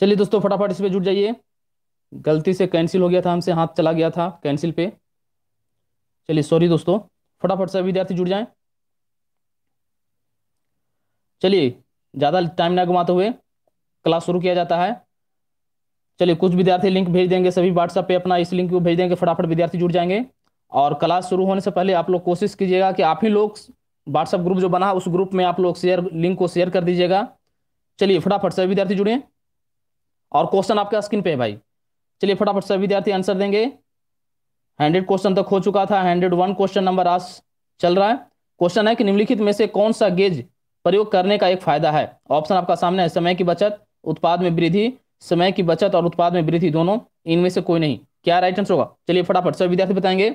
चलिए दोस्तों फटाफट इस पर जुट जाइए गलती से कैंसिल हो गया था हमसे हाथ चला गया था कैंसिल पे चलिए सॉरी दोस्तों फटाफट से विद्यार्थी जुड़ जाएं चलिए ज़्यादा टाइम ना घुमाते हुए क्लास शुरू किया जाता है चलिए कुछ विद्यार्थी लिंक भेज देंगे सभी व्हाट्सएप पे अपना इस लिंक को भेज देंगे फटाफट विद्यार्थी जुड़ जाएंगे और क्लास शुरू होने से पहले आप लोग कोशिश कीजिएगा कि आप ही लोग व्हाट्सएप ग्रुप जो बना उस ग्रुप में आप लोग शेयर लिंक को शेयर कर दीजिएगा चलिए फटाफट सभी विद्यार्थी जुड़े और क्वेश्चन आपका स्क्रीन पे है भाई चलिए फटाफट सभी विद्यार्थी आंसर देंगे हंड्रेड क्वेश्चन तक हो चुका था हंड्रेड वन क्वेश्चन नंबर आज चल रहा है क्वेश्चन है कि निम्नलिखित में से कौन सा गेज प्रयोग करने का एक फायदा है ऑप्शन आपका सामने है समय की बचत उत्पाद में वृद्धि समय की बचत और उत्पाद में वृद्धि दोनों इनमें से कोई नहीं क्या राइट आंसर होगा चलिए फटाफट सभी विद्यार्थी बताएंगे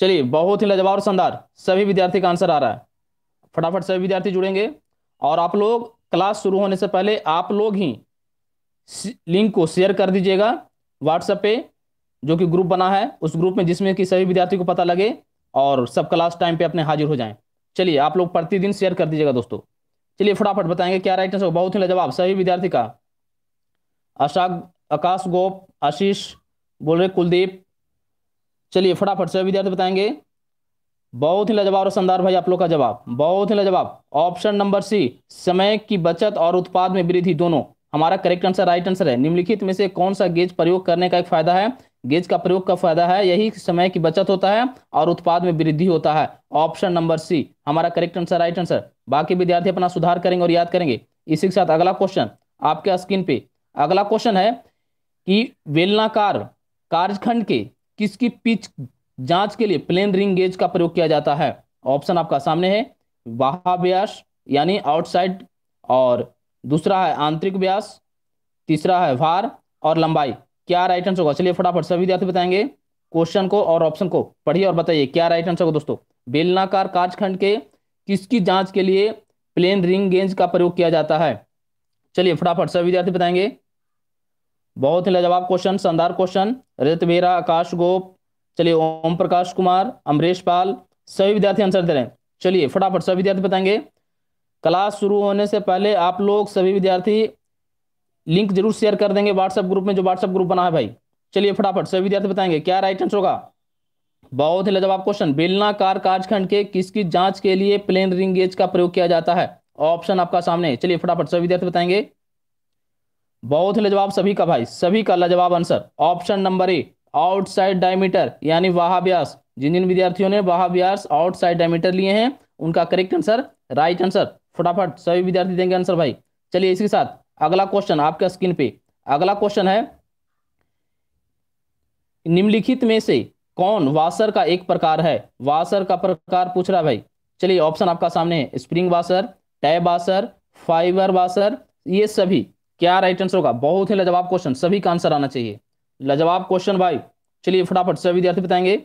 चलिए बहुत ही लजवाब और शानदार सभी विद्यार्थी का आंसर आ रहा है फटाफट सभी विद्यार्थी जुड़ेंगे और आप लोग क्लास शुरू होने से पहले आप लोग ही लिंक को शेयर कर दीजिएगा व्हाट्सएप पे जो कि ग्रुप बना है उस ग्रुप में जिसमें कि सभी विद्यार्थियों को पता लगे और सब क्लास टाइम पे अपने हाजिर हो जाएं चलिए आप लोग प्रतिदिन शेयर कर दीजिएगा दोस्तों चलिए फटाफट बताएंगे क्या राइट आंसर बहुत ही लजवाब सही विद्यार्थी का अशाक आकाश गोप आशीष बोल रहे कुलदीप चलिए फटाफट सभी विद्यार्थी बताएंगे बहुत ही लजवाब और शानदार भाई आप लोग का जवाब बहुत ही लजवाब ऑप्शन नंबर सी समय की बचत और उत्पाद में वृद्धि दोनों हमारा करेक्ट आंसर राइट आंसर है निम्नलिखित में से कौन सा गेज प्रयोग करने का एक फायदा है गेज का प्रयोग का फायदा है यही समय की बचत होता है और उत्पाद में वृद्धि होता है ऑप्शन नंबर सी हमारा करेक्ट आंसर राइट आंसर बाकी विद्यार्थी अपना सुधार करेंगे और याद करेंगे इसी के साथ अगला क्वेश्चन आपके स्क्रीन पे अगला क्वेश्चन है कि वेलनाकार कार्यखंड के किसकी पिच जांच के लिए प्लेन रिंग गेज का प्रयोग किया जाता है ऑप्शन आपका सामने है बाहा यानी आउटसाइड और दूसरा है आंतरिक व्यास तीसरा है भार और लंबाई क्या राइट आंसर होगा चलिए फटाफट सभी विद्यार्थी बताएंगे क्वेश्चन को और ऑप्शन को पढ़िए और बताइए क्या राइट आंसर होगा दोस्तों बेलनाकार काजखंड के किसकी जांच के लिए प्लेन रिंग गेंज का प्रयोग किया जाता है चलिए फटाफट सभी विद्यार्थी बताएंगे बहुत ही लाजवाब क्वेश्चन शानदार क्वेश्चन रजत बेरा आकाश गोप चलिए ओम प्रकाश कुमार अमरेश पाल सभी विद्यार्थी आंसर दे रहे हैं चलिए फटाफट सभी विद्यार्थी बताएंगे क्लास शुरू होने से पहले आप लोग सभी विद्यार्थी लिंक जरूर शेयर कर देंगे व्हाट्सएप ग्रुप में जो व्हाट्सएप ग्रुप बना है भाई चलिए फटाफट सभी विद्यार्थी बताएंगे क्या राइट आंसर होगा बहुत ही लजवाब क्वेश्चन बेलनाकार काजखंड के किसकी जांच के लिए प्लेन रिंग गेज का प्रयोग किया जाता है ऑप्शन आपका सामने चलिए फटाफट सभी विद्यार्थी बताएंगे बहुत ही लजवाब सभी का भाई सभी का लजवाब answer option number A outside diameter यानी वाहाव्यास जिन जिन विद्यार्थियों ने वाहाव्यास आउटसाइड डायमीटर लिए हैं उनका करेक्ट आंसर राइट आंसर फटाफट सभी विद्यार्थी देंगे आंसर भाई चलिए इसके साथ अगला क्वेश्चन आपके स्क्रीन पे अगला क्वेश्चन है निम्नलिखित में से कौन वासर का एक प्रकार है वासर का प्रकार पूछ रहा भाई चलिए ऑप्शन आपका सामने है spring washer tab washer fibre washer ये सभी क्या राइट आंसर होगा बहुत ही लजवाब क्वेश्चन सभी का आंसर आना चाहिए लजवाब क्वेश्चन भाई चलिए फटाफट सभी विद्यार्थी बताएंगे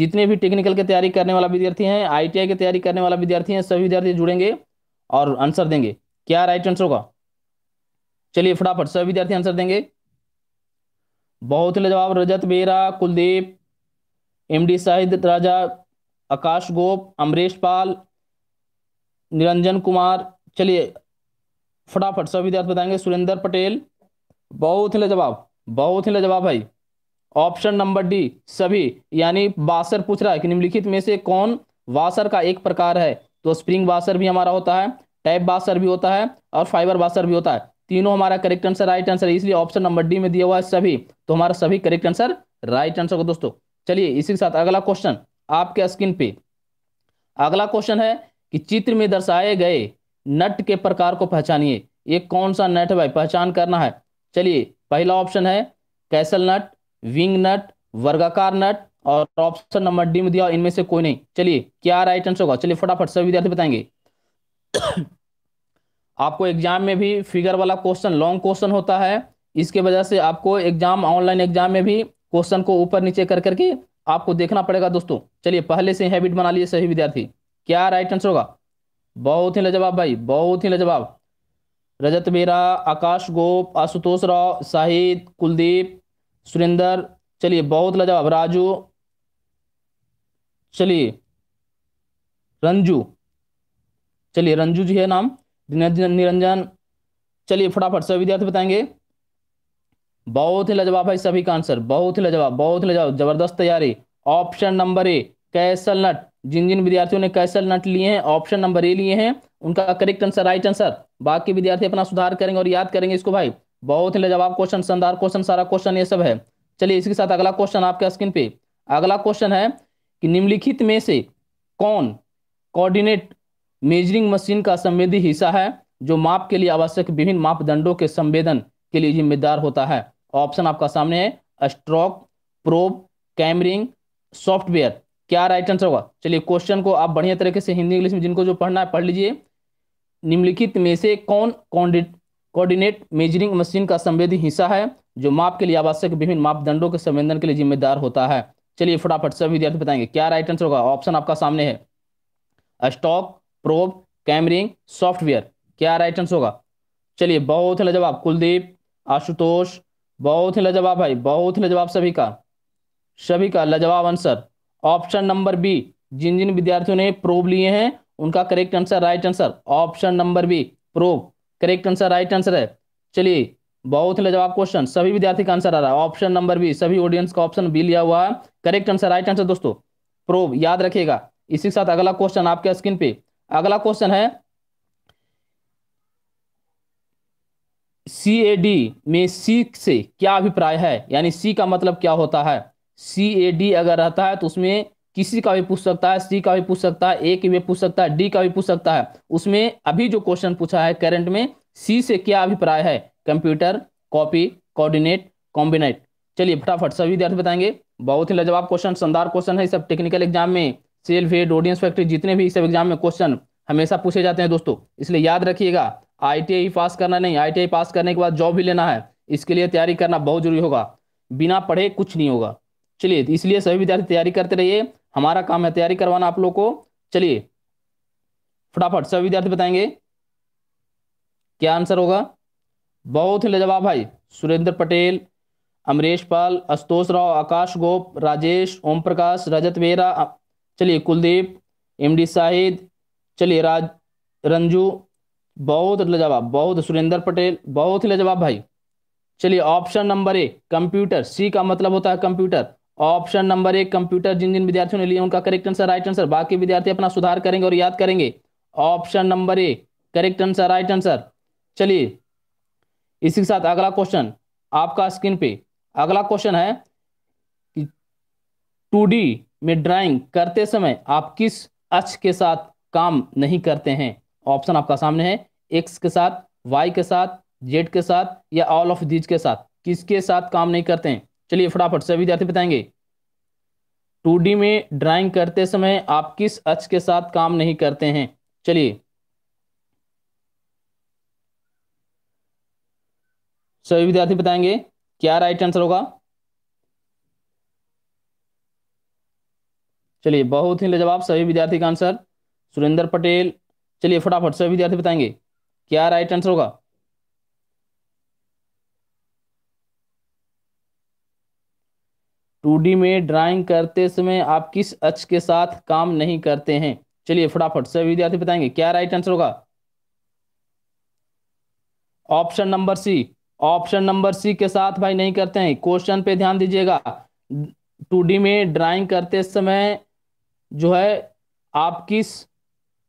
जितने भी टेक्निकल की तैयारी करने वाला विद्यार्थी हैं आईटीआई की तैयारी करने वाला विद्यार्थी हैं सभी विद्यार्थी जुड़ेंगे और आंसर देंगे क्या राइट आंसर होगा चलिए फटाफट सभी विद्यार्थी आंसर देंगे बहुत जवाब रजत बेरा कुलदीप एम डी शाहिद राजा आकाश गोप अमरेश पाल निरंजन कुमार चलिए फटाफट सभी विद्यार्थी बताएंगे सुरेंद्र पटेल बहुत ही जवाब बहुत ही जवाब भाई ऑप्शन नंबर डी सभी यानी बासर पूछ रहा है कि निम्नलिखित में से कौन वासर का एक प्रकार है तो स्प्रिंग वाशर भी हमारा होता है टैप वाशर भी होता है और फाइबर वाशर भी होता है तीनों हमारा करेक्ट आंसर राइट आंसर इसलिए ऑप्शन नंबर डी में दिया हुआ है सभी तो हमारा सभी करेक्ट आंसर राइट आंसर होगा दोस्तों चलिए इसी के साथ अगला क्वेश्चन आपके स्क्रीन पे अगला क्वेश्चन है कि चित्र में दर्शाए गए नट के प्रकार को पहचानिए ये कौन सा नट है भाई पहचान करना है चलिए पहला ऑप्शन है कैसल नट विंग नट वर्गाकार नट और ऑप्शन नंबर डी में दिया इनमें से कोई नहीं चलिए क्या राइट आंसर होगा चलिए फटाफट सभी विद्यार्थी बताएंगे आपको एग्जाम में भी फिगर वाला क्वेश्चन लॉन्ग क्वेश्चन होता है इसके वजह से आपको एग्जाम ऑनलाइन एग्जाम में भी क्वेश्चन को ऊपर नीचे कर करके आपको देखना पड़ेगा दोस्तों चलिए पहले से हैबिट बना लिए सही विद्यार्थी क्या राइट आंसर होगा बहुत ही लजवाब भाई बहुत ही लजवाब रजत बेरा आकाश गोप आशुतोष राव शाहिद कुलदीप सुरेंदर चलिए बहुत लजा राजू चलिए रंजू चलिए रंजू जी है नाम निरंजन चलिए फटाफट सभी विद्यार्थी बताएंगे बहुत ही लजवाब भाई सभी का आंसर बहुत ही लजवाब बहुत ही लजवाब जबरदस्त तैयारी option number A castle nut जिन जिन विद्यार्थियों ने कैसल नट लिए हैं ऑप्शन नंबर ए लिए हैं उनका करेक्ट आंसर राइट आंसर बाकी विद्यार्थी अपना सुधार करेंगे और याद करेंगे इसको भाई बहुत ही लजवाब क्वेश्चन शानदार क्वेश्चन सारा क्वेश्चन ये सब है चलिए इसके साथ अगला क्वेश्चन आपके स्क्रीन पे अगला क्वेश्चन है कि निम्नलिखित में से कौन कोऑर्डिनेट मेजरिंग मशीन का संवेदी हिस्सा है जो माप के लिए आवश्यक विभिन्न मापदंडों के संवेदन के लिए जिम्मेदार होता है ऑप्शन आपका सामने है स्ट्रोक प्रोब कैमरिंग सॉफ्टवेयर क्या राइट आंसर होगा चलिए क्वेश्चन को आप बढ़िया तरीके से हिंदी इंग्लिश में जिनको जो पढ़ना है पढ़ लीजिए निम्नलिखित में से कौन कॉन्डिट कोऑर्डिनेट मेजरिंग मशीन का संवेदी हिस्सा है जो माप के लिए आवश्यक विभिन्न मापदंडों के संवेदन के लिए जिम्मेदार होता है चलिए फटाफट सभी विद्यार्थी बताएंगे क्या राइट आंसर होगा ऑप्शन आपका सामने है स्टॉक प्रोब कैमरिंग सॉफ्टवेयर क्या राइट आंसर होगा चलिए बहुत ही लजवाब कुलदीप आशुतोष बहुत ही लजवाब भाई बहुत ही लजवाब सभी का सभी का लजवाब आंसर ऑप्शन नंबर बी जिन जिन विद्यार्थियों ने प्रोब लिए हैं उनका correct answer right answer option number B probe correct answer right answer है चलिए बहुत ही लजवाब क्वेश्चन सभी विद्यार्थी का आंसर आ रहा है ऑप्शन नंबर बी सभी ऑडियंस का ऑप्शन बी लिया हुआ है करेक्ट आंसर राइट आंसर दोस्तों प्रोब याद रखिएगा इसी के साथ अगला क्वेश्चन आपके स्क्रीन पे अगला क्वेश्चन है सी ए डी में सी से क्या अभिप्राय है यानी सी का मतलब क्या होता है सी ए डी अगर रहता है तो उसमें किसी का भी पूछ सकता है सी का भी पूछ सकता है ए की भी पूछ सकता है डी का भी पूछ सकता है उसमें अभी जो क्वेश्चन पूछा है करंट में सी से क्या अभिप्राय है कंप्यूटर कॉपी कोऑर्डिनेट कॉम्बिनेट चलिए फटाफट सभी विद्यार्थी बताएंगे बहुत ही लजवाब क्वेश्चन शानदार क्वेश्चन है सब टेक्निकल एग्जाम में सेल्फ हेड ऑडियंस फैक्ट्री जितने भी सब एग्जाम में क्वेश्चन हमेशा पूछे जाते हैं दोस्तों इसलिए याद रखिएगा आई पास करना नहीं आई पास करने के बाद जॉब भी लेना है इसके लिए तैयारी करना बहुत जरूरी होगा बिना पढ़े कुछ नहीं होगा चलिए इसलिए सभी विद्यार्थी तैयारी करते रहिए हमारा काम है तैयारी करवाना आप लोग को चलिए फटाफट सब विद्यार्थी बताएंगे क्या आंसर होगा बहुत ही लजवाब भाई सुरेंद्र पटेल अमरेश पाल आशुतोष राव आकाश गोप राजेश ओम प्रकाश रजत वेरा चलिए कुलदीप एम डी शाहिद चलिए राज रंजू बहुत लजवाब बहुत सुरेंद्र पटेल बहुत ही लजवाब भाई चलिए option number A computer C का मतलब होता है कंप्यूटर ऑप्शन नंबर एक कंप्यूटर जिन जिन विद्यार्थियों ने लिए उनका करेक्ट आंसर राइट आंसर बाकी विद्यार्थी अपना सुधार करेंगे और याद करेंगे option number A correct answer right answer चलिए इसी के साथ अगला क्वेश्चन आपका स्क्रीन पे अगला क्वेश्चन है कि टू में ड्राइंग करते समय आप किस अक्ष के साथ काम नहीं करते हैं ऑप्शन आपका सामने है एक्स के साथ वाई के साथ जेड के साथ या ऑल ऑफ दीज के साथ किसके साथ काम नहीं करते हैं चलिए फटाफट से विद्यार्थी बताएंगे टू डी में ड्राइंग करते समय आप किस अक्ष के साथ काम नहीं करते हैं चलिए सभी विद्यार्थी बताएंगे क्या राइट आंसर होगा चलिए बहुत ही लजवाब सभी विद्यार्थी का आंसर सुरेंद्र पटेल चलिए फटाफट सभी विद्यार्थी बताएंगे क्या राइट आंसर होगा टू में ड्राइंग करते समय आप किस अक्ष के साथ काम नहीं करते हैं चलिए फटाफट सभी विद्यार्थी बताएंगे क्या राइट आंसर होगा option number C option number C के साथ भाई नहीं करते हैं क्वेश्चन पे ध्यान दीजिएगा टू में ड्राइंग करते समय जो है आप किस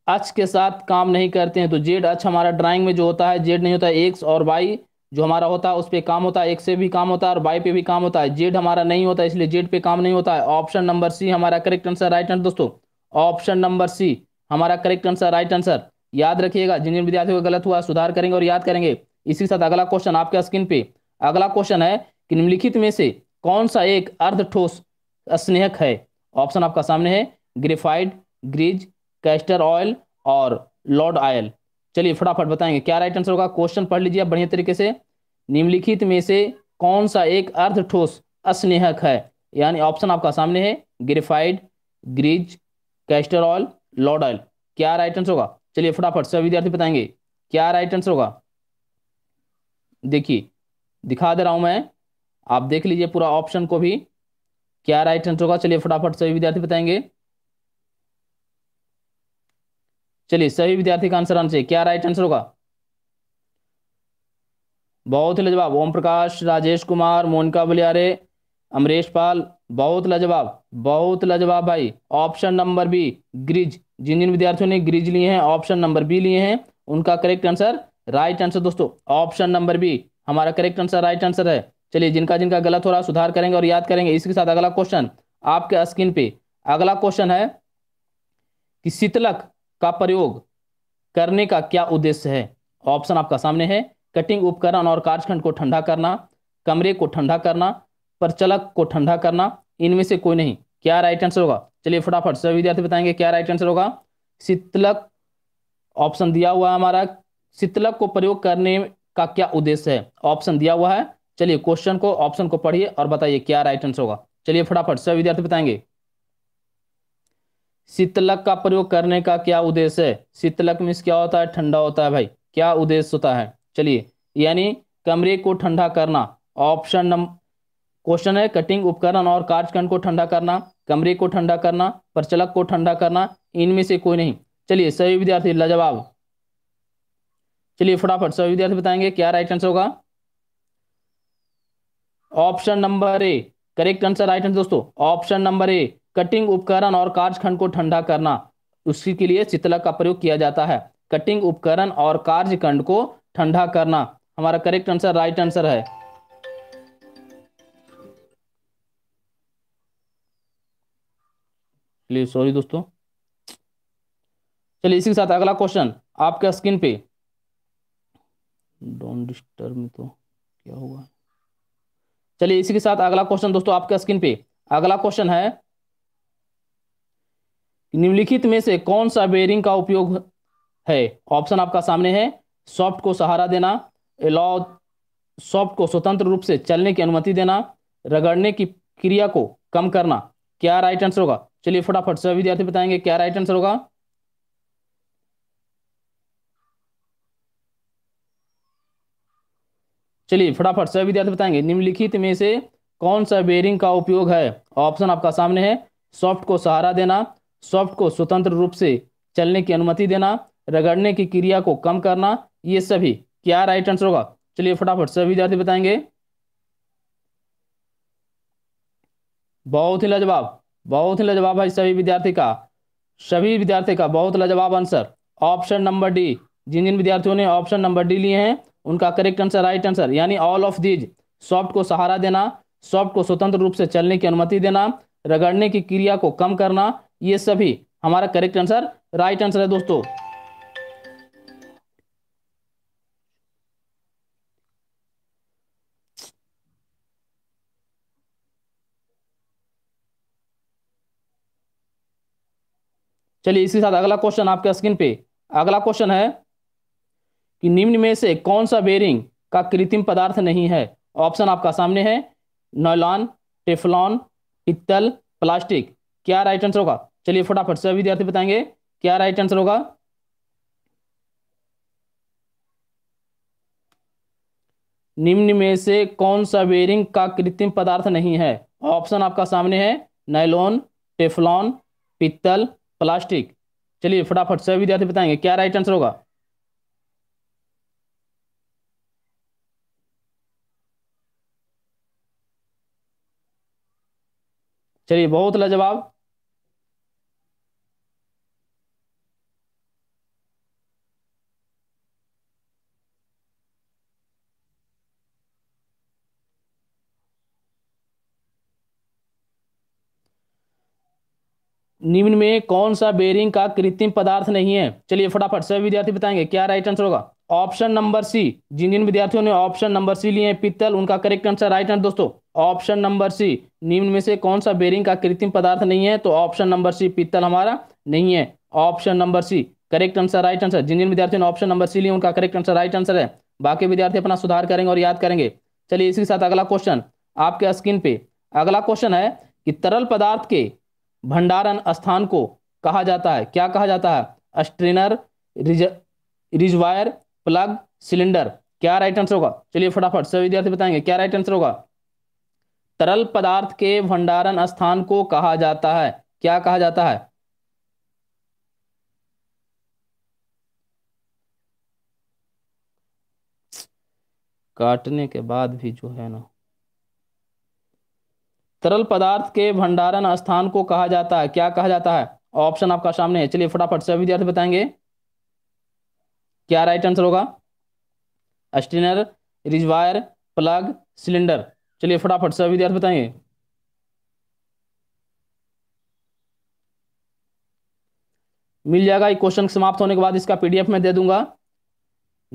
अक्ष के साथ काम नहीं करते हैं तो जेड अक्ष हमारा ड्राइंग में जो होता है जेड नहीं होता है एक्स और वाई जो हमारा होता है उस पर काम होता है एक से भी काम होता है और बाई पे भी काम होता है जेड हमारा नहीं होता इसलिए जेड पे काम नहीं होता है ऑप्शन नंबर सी हमारा करेक्ट आंसर राइट आंसर दोस्तों ऑप्शन नंबर सी हमारा करेक्ट आंसर राइट आंसर याद रखिएगा जिन जिन विद्यार्थियों का गलत हुआ सुधार करेंगे और याद करेंगे इसी साथ अगला क्वेश्चन आपके स्क्रीन पे अगला क्वेश्चन है कि निम्नलिखित में से कौन सा एक अर्ध ठोस स्नेहक है ऑप्शन आपका सामने है ग्रेफाइड ग्रीज कैस्टर ऑयल और लॉर्ड ऑयल चलिए फटाफट बताएंगे क्या राइट आंसर होगा क्वेश्चन पढ़ लीजिए आप बढ़िया तरीके से निम्नलिखित में से कौन सा एक अर्ध ठोस अस्नेहक है यानी ऑप्शन आपका सामने है graphite grease castor oil lard oil क्या राइट आंसर होगा चलिए फटाफट सभी विद्यार्थी बताएंगे क्या राइट आंसर होगा देखिए दिखा दे रहा हूं मैं आप देख लीजिए पूरा ऑप्शन को भी क्या राइट आंसर होगा चलिए फटाफट सभी विद्यार्थी बताएंगे चलिए सही विद्यार्थी का आंसर आना चाहिए क्या राइट आंसर होगा बहुत लजवाब ओम प्रकाश राजेश कुमार मोनिका बलियारे अमरेश पाल बहुत लजवाब बहुत लजवाब भाई ऑप्शन नंबर बी ग्रिज जिन जिन विद्यार्थियों ने ग्रिज लिए हैं ऑप्शन नंबर बी लिए हैं उनका करेक्ट आंसर राइट आंसर दोस्तों ऑप्शन नंबर बी हमारा करेक्ट आंसर राइट आंसर है चलिए जिनका जिनका गलत हो रहा सुधार करेंगे और याद करेंगे इसके साथ अगला क्वेश्चन आपके स्क्रीन पे अगला क्वेश्चन है कि शीतलक का प्रयोग करने का क्या उद्देश्य है ऑप्शन आपका सामने है कटिंग उपकरण और कार्यखंड को ठंडा करना कमरे को ठंडा करना प्रचलक को ठंडा करना इनमें से कोई नहीं क्या राइट आंसर होगा चलिए फटाफट सभी विद्यार्थी बताएंगे क्या राइट आंसर होगा शीतलक ऑप्शन दिया हुआ है हमारा शीतलक को प्रयोग करने का क्या उद्देश्य है ऑप्शन दिया हुआ है चलिए क्वेश्चन को ऑप्शन को पढ़िए और बताइए क्या राइट आंसर होगा चलिए फटाफट सभी विद्यार्थी बताएंगे शीतलक का प्रयोग करने का क्या उद्देश्य है शीतलक मीन्स क्या होता है ठंडा होता है भाई क्या उद्देश्य होता है चलिए यानी कमरे को ठंडा करना ऑप्शन नंबर क्वेश्चन है कटिंग उपकरण और काटखंड को ठंडा करना कमरे को ठंडा करना प्रचलक को ठंडा करना इनमें से कोई नहीं चलिए सभी विद्यार्थी लजवाब चलिए फटाफट सभी विद्यार्थी बताएंगे क्या राइट आंसर होगा option number A correct answer right answer दोस्तों ऑप्शन नंबर ए कटिंग उपकरण और कार्यखंड को ठंडा करना उसी के लिए शीतलक का प्रयोग किया जाता है कटिंग उपकरण और कार्यखंड को ठंडा करना हमारा करेक्ट आंसर राइट आंसर है सॉरी दोस्तों चलिए इसी के साथ अगला क्वेश्चन आपके स्क्रीन पे डोंट डिस्टर्ब तो क्या होगा चलिए इसी के साथ अगला क्वेश्चन दोस्तों आपके स्क्रीन पे अगला क्वेश्चन है निम्नलिखित में से कौन सा बेयरिंग का उपयोग है ऑप्शन आपका सामने है सॉफ्ट को सहारा देना एलाउ सॉफ्ट को स्वतंत्र रूप से चलने की अनुमति देना रगड़ने की क्रिया को कम करना क्या राइट आंसर होगा चलिए फटाफट सभी विद्यार्थी बताएंगे क्या राइट आंसर होगा चलिए फटाफट सभी विद्यार्थी बताएंगे निम्नलिखित में से कौन सा बेयरिंग का उपयोग है ऑप्शन आपका सामने है सॉफ्ट को सहारा देना सॉफ्ट को स्वतंत्र रूप से चलने की अनुमति देना रगड़ने की क्रिया को कम करना ये सभी क्या राइट आंसर होगा चलिए फटाफट सभी विद्यार्थी बताएंगे बहुत ही लाजवाब बहुत ही लाजवाब है सभी विद्यार्थी का सभी विद्यार्थी का बहुत लाजवाब आंसर ऑप्शन नंबर डी जिन जिन विद्यार्थियों ने ऑप्शन नंबर डी लिए हैं उनका करेक्ट आंसर राइट आंसर यानी ऑल ऑफ दीज सॉफ्ट को सहारा देना सॉफ्ट को स्वतंत्र रूप से चलने की अनुमति देना रगड़ने की क्रिया को कम करना ये सभी हमारा करेक्ट आंसर राइट आंसर है दोस्तों चलिए इसके साथ अगला क्वेश्चन आपके स्क्रीन पे अगला क्वेश्चन है कि निम्न में से कौन सा बेरिंग का कृत्रिम पदार्थ नहीं है ऑप्शन आपका सामने है नॉयलॉन टेफलॉन पित्तल प्लास्टिक क्या राइट आंसर होगा चलिए फटाफट से विद्यार्थी बताएंगे क्या राइट आंसर होगा निम्न में से कौन सा वेरिंग का कृत्रिम पदार्थ नहीं है ऑप्शन आपका सामने है नाइलोन टेफलॉन पित्तल प्लास्टिक चलिए फटाफट से विद्यार्थी बताएंगे क्या राइट आंसर होगा चलिए बहुत लाजवाब निम्न में कौन सा बेरिंग का कृत्रिम पदार्थ नहीं है चलिए फटाफट सभी विद्यार्थी बताएंगे क्या राइट आंसर होगा ऑप्शन नंबर सी जिन जिन विद्यार्थियों ने ऑप्शन नंबर सी लिए हैं पित्तल उनका करेक्ट आंसर राइट आंसर दोस्तों ऑप्शन नंबर सी निम्न में से कौन सा बेरिंग का कृत्रिम पदार्थ नहीं है तो ऑप्शन नंबर सी पित्तल हमारा नहीं है option number C correct answer right answer जिन जिन विद्यार्थियों ने ऑप्शन नंबर सी लिए उनका करेक्ट आंसर राइट आंसर है बाकी विद्यार्थी अपना सुधार करेंगे और याद करेंगे चलिए इसी के साथ अगला क्वेश्चन आपके स्क्रीन पे अगला क्वेश्चन है कि तरल पदार्थ के भंडारण स्थान को कहा जाता है क्या कहा जाता है स्ट्रेनर रिज रिजवायर प्लग सिलेंडर क्या राइट आंसर होगा चलिए फटाफट सभी विद्यार्थी बताएंगे क्या राइट आंसर होगा तरल पदार्थ के भंडारण स्थान को कहा जाता है क्या कहा जाता है काटने के बाद भी जो है ना तरल पदार्थ के भंडारण स्थान को कहा जाता है क्या कहा जाता है ऑप्शन आपका सामने है चलिए फटाफट से विद्यार्थी बताएंगे क्या राइट आंसर होगा स्टेनर रिजवायर प्लग सिलेंडर चलिए फटाफट से विद्यार्थी बताएंगे मिल जाएगा ये क्वेश्चन समाप्त होने के बाद इसका पीडीएफ में दे दूंगा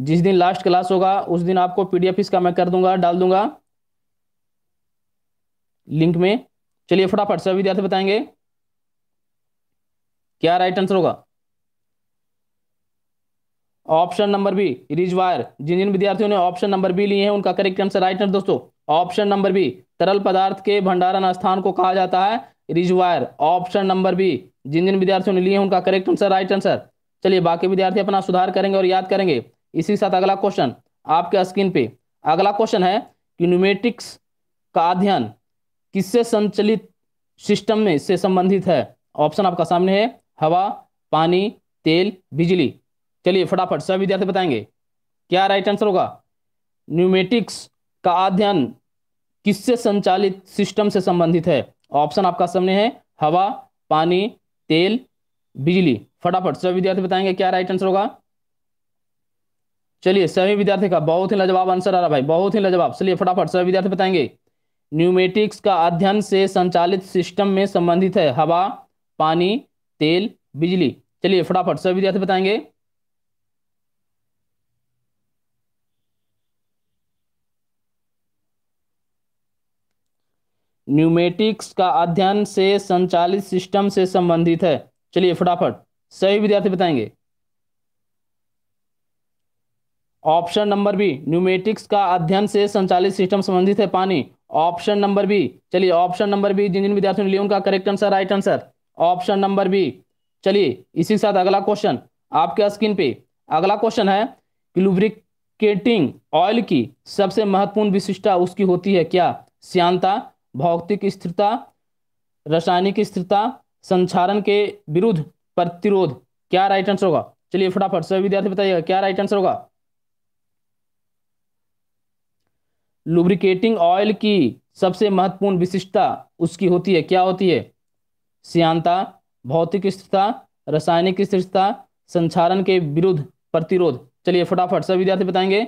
जिस दिन लास्ट क्लास होगा उस दिन आपको पीडीएफ इसका मैं कर दूंगा डाल दूंगा लिंक में चलिए फटाफट सभी विद्यार्थी बताएंगे क्या राइट आंसर होगा option number B reservoir जिन जिन विद्यार्थियों ने ऑप्शन नंबर बी लिए हैं उनका करेक्ट आंसर राइट आंसर दोस्तों ऑप्शन नंबर बी तरल पदार्थ के भंडारण स्थान को कहा जाता है रिजवायर ऑप्शन नंबर बी जिन जिन विद्यार्थियों ने लिए उनका करेक्ट आंसर राइट आंसर चलिए बाकी विद्यार्थी अपना सुधार करेंगे और याद करेंगे इसी के साथ अगला क्वेश्चन आपके स्क्रीन पे अगला क्वेश्चन है कि न्यूमेटिक्स का अध्ययन किससे संचलित सिस्टम में से संबंधित है ऑप्शन आपका सामने है हवा पानी तेल बिजली चलिए फटाफट सब विद्यार्थी बताएंगे क्या राइट आंसर होगा न्यूमेटिक्स का अध्ययन किससे संचालित सिस्टम से संबंधित है ऑप्शन आपका सामने है हवा पानी तेल बिजली फटाफट सभी विद्यार्थी बताएंगे क्या राइट आंसर होगा चलिए सभी विद्यार्थी का बहुत ही लाजवाब आंसर आ रहा भाई बहुत ही लाजवाब चलिए फटाफट सभी विद्यार्थी बताएंगे न्यूमेटिक्स का अध्ययन से संचालित सिस्टम में संबंधित है हवा पानी तेल बिजली चलिए फटाफट सभी विद्यार्थी बताएंगे न्यूमेटिक्स का अध्ययन से संचालित सिस्टम से संबंधित है चलिए फटाफट सही विद्यार्थी बताएंगे ऑप्शन नंबर बी न्यूमेटिक्स का अध्ययन से संचालित सिस्टम संबंधित है पानी ऑप्शन नंबर बी चलिए ऑप्शन नंबर बी जिन जिन विद्यार्थियों ने लिया उनका correct answer right answer option number B चलिए इसी के साथ अगला क्वेश्चन आपके स्क्रीन पे अगला क्वेश्चन है लुब्रिकेटिंग ऑयल की सबसे महत्वपूर्ण विशिष्टता उसकी होती है क्या श्यांता भौतिक स्थिरता रासायनिक स्थिरता संचारण के विरुद्ध प्रतिरोध क्या राइट आंसर होगा चलिए फटाफट सभी विद्यार्थी बताइएगा क्या राइट आंसर होगा लुब्रिकेटिंग ऑयल की सबसे महत्वपूर्ण विशिष्टता उसकी होती है क्या होती है श्यांता भौतिक स्थिरता रासायनिक स्थिरता संचारण के विरुद्ध प्रतिरोध चलिए फटाफट सब विद्यार्थी बताएंगे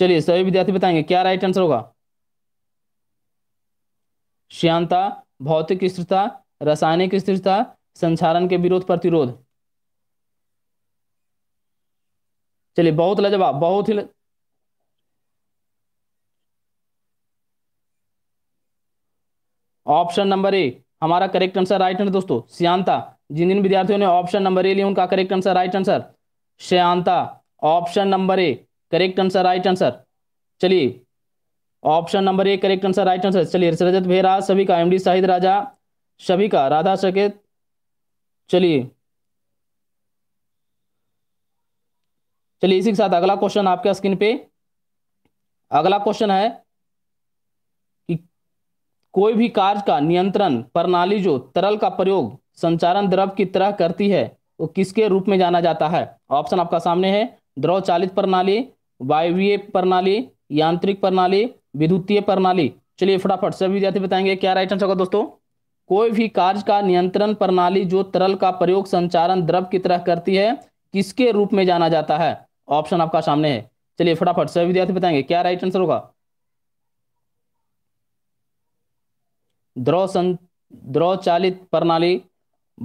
चलिए सभी विद्यार्थी बताएंगे क्या राइट आंसर होगा श्यांता भौतिक स्थिरता रासायनिक स्थिरता संचारण के विरोध प्रतिरोध चलिए बहुत लजवाब बहुत ही ल... ऑप्शन नंबर ए हमारा करेक्ट आंसर राइट आंसर दोस्तों श्यांता जिन जिन विद्यार्थियों ने ऑप्शन नंबर ए लिया उनका करेक्ट आंसर राइट आंसर श्यांता option number A correct answer right answer चलिए ऑप्शन नंबर एक करेक्ट आंसर राइट आंसर चलिए रजत भेरा सभी का एमडी शाहिद राजा सभी का राधा सकेत चलिए चलिए इसी के साथ अगला क्वेश्चन आपके स्क्रीन पे अगला क्वेश्चन है कि कोई भी कार्य का नियंत्रण प्रणाली जो तरल का प्रयोग संचारण द्रव की तरह करती है वो किसके रूप में जाना जाता है ऑप्शन आपका सामने है द्रव चालित प्रणाली वायवीय प्रणाली यांत्रिक प्रणाली विद्युतीय प्रणाली चलिए फटाफट सभी विद्यार्थी बताएंगे क्या राइट आंसर होगा दोस्तों कोई भी कार्य का नियंत्रण प्रणाली जो तरल का प्रयोग संचालन द्रव की तरह करती है किसके रूप में जाना जाता है ऑप्शन आपका सामने है चलिए फटाफट सभी विद्यार्थी बताएंगे क्या राइट आंसर होगा द्रव सं द्रव चालित प्रणाली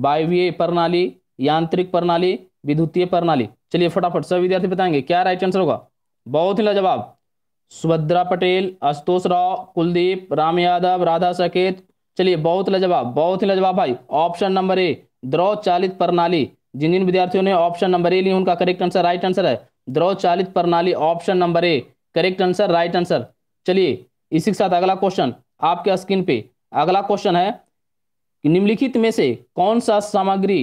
वायवीय प्रणाली यांत्रिक प्रणाली विद्युतीय प्रणाली चलिए फटाफट सभी विद्यार्थी बताएंगे क्या राइट आंसर होगा बहुत ही लाजवाब सुभद्रा पटेल आशुतोष राव कुलदीप राम यादव राधा सकेत चलिए बहुत लाजवाब बहुत ही लाजवाब भाई ऑप्शन नंबर ए द्रव चालित प्रणाली जिन जिन विद्यार्थियों ने ऑप्शन नंबर ए लिया उनका करेक्ट आंसर राइट आंसर है द्रव चालित प्रणाली option number A correct answer right answer चलिए इसी के साथ अगला क्वेश्चन आपके स्क्रीन पे अगला क्वेश्चन है निम्नलिखित में से कौन सा सामग्री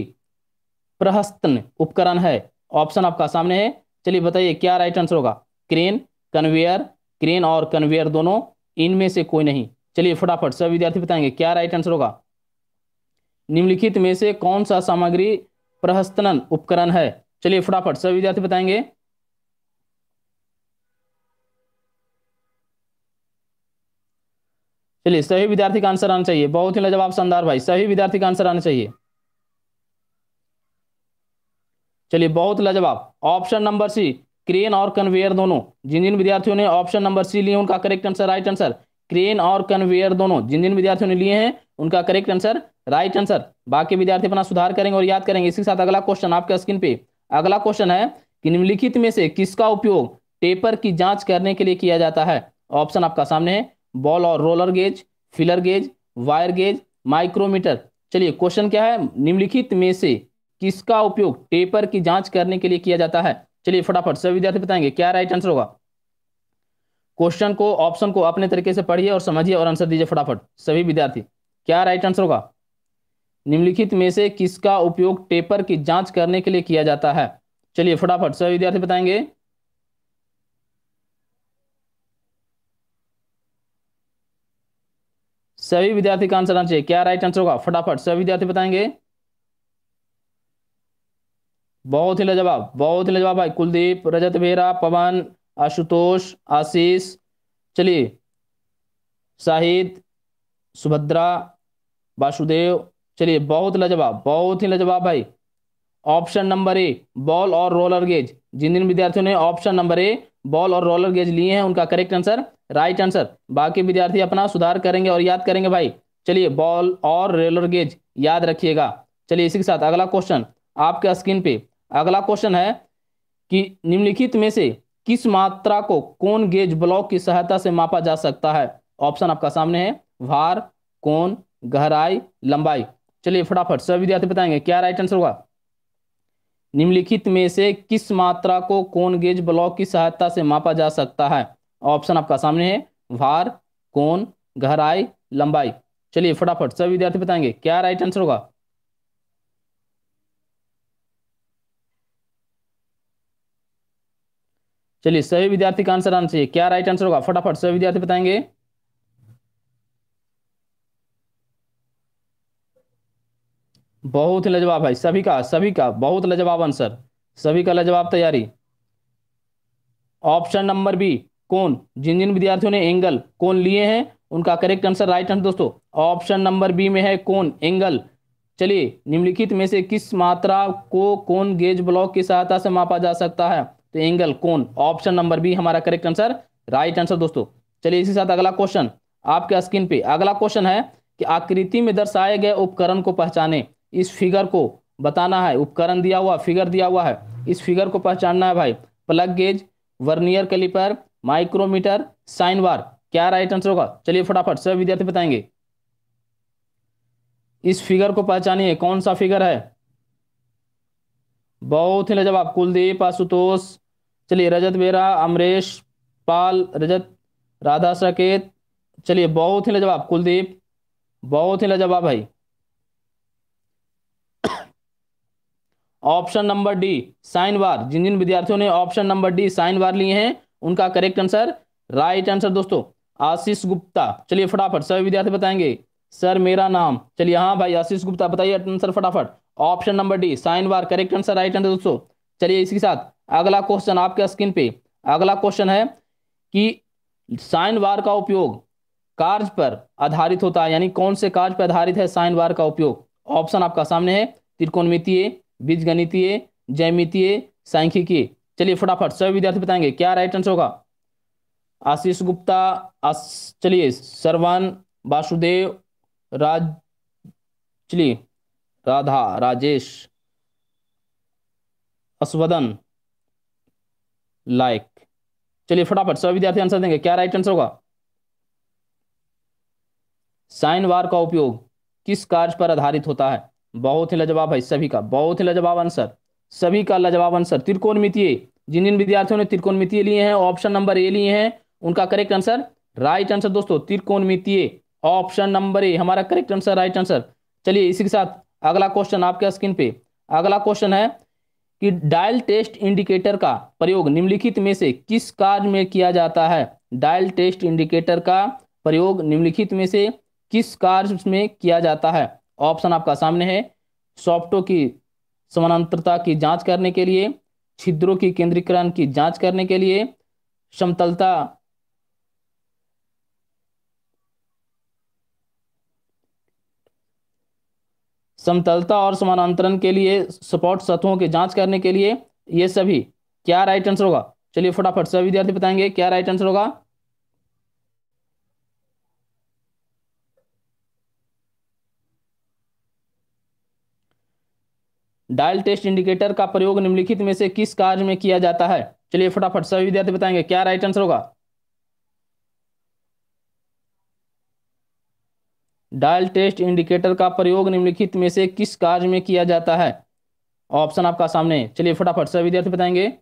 प्रहस्तन उपकरण है ऑप्शन आपका सामने है चलिए बताइए क्या राइट आंसर होगा क्रेन कन्वेयर क्रेन और कन्वेयर दोनों इनमें से कोई नहीं चलिए फटाफट सब विद्यार्थी बताएंगे क्या राइट आंसर होगा निम्नलिखित में से कौन सा सामग्री प्रहस्तन उपकरण है चलिए फटाफट सब विद्यार्थी बताएंगे चलिए सही विद्यार्थी का आंसर आना चाहिए बहुत ही लजवाब शानदार भाई सही विद्यार्थी का आंसर आना चाहिए चलिए बहुत लजवाब ऑप्शन नंबर सी क्रेन और कन्वेयर दोनों जिन जिन विद्यार्थियों ने ऑप्शन नंबर सी लिए उनका correct answer right answer crane और कन्वेयर दोनों जिन जिन विद्यार्थियों ने लिए हैं उनका करेक्ट आंसर राइट आंसर बाकी विद्यार्थी अपना सुधार करेंगे और याद करेंगे इसके साथ अगला क्वेश्चन आपके स्क्रीन पे अगला क्वेश्चन है कि निम्नलिखित में से किसका उपयोग टेपर की जांच करने के लिए किया जाता है ऑप्शन आपका सामने है बॉल और roller gauge feeler gauge wire gauge micrometer चलिए क्वेश्चन क्या है निम्नलिखित में से किसका उपयोग टेपर की जांच करने के लिए किया जाता है चलिए फटाफट सभी विद्यार्थी बताएंगे क्या राइट आंसर होगा क्वेश्चन को ऑप्शन को अपने तरीके से पढ़िए और समझिए और आंसर दीजिए फटाफट सभी विद्यार्थी क्या राइट आंसर होगा निम्नलिखित में से किसका उपयोग टेपर की जांच करने के लिए किया जाता है चलिए फटाफट सभी विद्यार्थी बताएंगे सभी विद्यार्थी का आंसर आना चाहिए क्या राइट आंसर होगा फटाफट सभी विद्यार्थी बताएंगे बहुत ही लजवाब बहुत ही लजवाब भाई कुलदीप रजत बेहरा पवन आशुतोष आशीष चलिए शाहिद सुभद्रा वासुदेव चलिए बहुत लजवाब बहुत ही लजवाब भाई ऑप्शन नंबर ए बॉल और रोलर गेज जिन जिन विद्यार्थियों ने ऑप्शन नंबर ए बॉल और रोलर गेज लिए हैं उनका करेक्ट आंसर राइट आंसर बाकी विद्यार्थी अपना सुधार करेंगे और याद करेंगे भाई चलिए बॉल और रोलर गेज याद रखिएगा चलिए इसी के साथ अगला क्वेश्चन आपके स्क्रीन पे अगला क्वेश्चन है कि निम्नलिखित में से किस मात्रा को कौन गेज ब्लॉक की सहायता से मापा जा सकता है ऑप्शन आपका सामने है भार कौन गहराई लंबाई चलिए फटाफट सभी विद्यार्थी बताएंगे क्या राइट आंसर होगा निम्नलिखित में से किस मात्रा को कौन गेज ब्लॉक की सहायता से मापा जा सकता है ऑप्शन आपका सामने है भार कौन गहराई लंबाई चलिए फटाफट सभी विद्यार्थी बताएंगे क्या राइट आंसर होगा चलिए सभी विद्यार्थी का आंसर आना चाहिए क्या राइट आंसर होगा फटाफट सभी विद्यार्थी बताएंगे बहुत लजवाब है सभी का सभी का बहुत लजवाब आंसर सभी का लजवाब तैयारी ऑप्शन नंबर बी कौन जिन जिन विद्यार्थियों ने एंगल कौन लिए हैं उनका करेक्ट आंसर राइट आंसर दोस्तों ऑप्शन नंबर बी में है कौन एंगल चलिए निम्नलिखित में से किस मात्रा को कौन गेज ब्लॉक की सहायता से मापा जा सकता है तो एंगल कौन ऑप्शन नंबर बी हमारा करेक्ट आंसर राइट आंसर दोस्तों चलिए इसी साथ अगला क्वेश्चन आपके स्क्रीन पे अगला क्वेश्चन है कि आकृति में दर्शाए गए उपकरण को पहचाने इस फिगर को बताना है उपकरण दिया हुआ फिगर दिया हुआ है इस फिगर को पहचानना है भाई plug gauge vernier calliper micrometer sine bar क्या राइट आंसर होगा चलिए फटाफट सब विद्यार्थी बताएंगे इस फिगर को पहचानिए कौन सा फिगर है बहुत ही लाजवाब कुलदीप आशुतोष चलिए रजत बेरा अमरेश पाल रजत राधा साकेत चलिए बहुत ही लजवाब कुलदीप बहुत ही लजवाब भाई option number D sine bar जिन जिन विद्यार्थियों ने option number D sine bar लिए हैं उनका करेक्ट आंसर राइट आंसर दोस्तों आशीष गुप्ता चलिए फटाफट सभी विद्यार्थी बताएंगे सर मेरा नाम चलिए हाँ भाई आशीष गुप्ता बताइए आंसर फटाफट option number D sine bar correct answer right answer दोस्तों चलिए इसके साथ अगला क्वेश्चन आपके स्क्रीन पे अगला क्वेश्चन है कि साइन वार का उपयोग कार्य पर आधारित होता है यानी कौन से कार्य पर आधारित है साइन वार का उपयोग ऑप्शन आपका सामने है त्रिकोणमितीय बीजगणितीय जैमितीय सांख्यिकीय चलिए फटाफट सभी विद्यार्थी बताएंगे क्या राइट आंसर होगा आशीष गुप्ता चलिए सर्वान वासुदेव राज चलिए राधा राजेश अश्वदन लाइक चलिए फटाफट सभी विद्यार्थी आंसर देंगे क्या राइट आंसर होगा साइन वार का उपयोग किस कार्य पर आधारित होता है बहुत ही लजवाब है सभी का बहुत ही लजवाब आंसर सभी का लजवाब आंसर त्रिकोण मितीय जिन जिन विद्यार्थियों ने त्रिकोण मितीय लिए हैं ऑप्शन नंबर ए लिए हैं उनका करेक्ट आंसर राइट आंसर दोस्तों त्रिकोण मितीय ऑप्शन नंबर ए हमारा करेक्ट आंसर राइट आंसर चलिए इसी के साथ अगला क्वेश्चन आपके स्क्रीन पे अगला क्वेश्चन है कि डायल टेस्ट इंडिकेटर का प्रयोग निम्नलिखित में से किस कार्य में किया जाता है डायल टेस्ट इंडिकेटर का प्रयोग निम्नलिखित में से किस कार्य में किया जाता है ऑप्शन आपका सामने है सॉफ्टो की समानांतरता की जांच करने के लिए छिद्रों की केंद्रीकरण की जांच करने के लिए समतलता समतलता और समानांतरण के लिए सपोर्ट सतहों की जांच करने के लिए ये सभी क्या राइट आंसर होगा चलिए फटाफट सभी विद्यार्थी बताएंगे क्या राइट आंसर होगा डायल टेस्ट इंडिकेटर का प्रयोग निम्नलिखित में से किस कार्य में किया जाता है चलिए फटाफट सभी विद्यार्थी बताएंगे क्या राइट आंसर होगा डायल टेस्ट इंडिकेटर का प्रयोग निम्नलिखित में से किस कार्य में किया जाता है ऑप्शन आपका सामने चलिए फटाफट सभी विद्यार्थी बताएंगे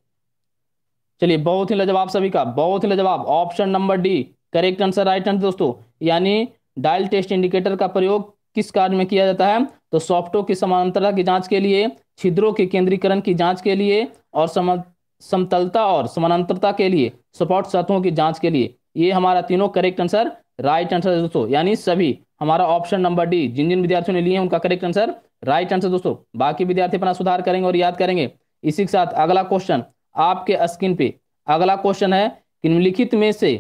चलिए बहुत ही लजवाब सभी का बहुत ही लजवाब option number D correct answer right answer दोस्तों यानी डायल टेस्ट इंडिकेटर का प्रयोग किस कार्य में किया जाता है तो सॉफ्टों की समानांतरता की जांच के लिए छिद्रों के केंद्रीकरण की जांच के लिए और सम समतलता और समानांतरता के लिए सपोर्ट सतहों की जांच के लिए ये हमारा तीनों करेक्ट आंसर राइट आंसर दोस्तों यानी सभी हमारा ऑप्शन नंबर डी जिन जिन विद्यार्थियों ने लिए हैं उनका करेक्ट आंसर राइट आंसर दोस्तों बाकी विद्यार्थी अपना सुधार करेंगे और याद करेंगे इसी के साथ अगला क्वेश्चन आपके स्क्रीन पे अगला क्वेश्चन है कि निम्नलिखित में से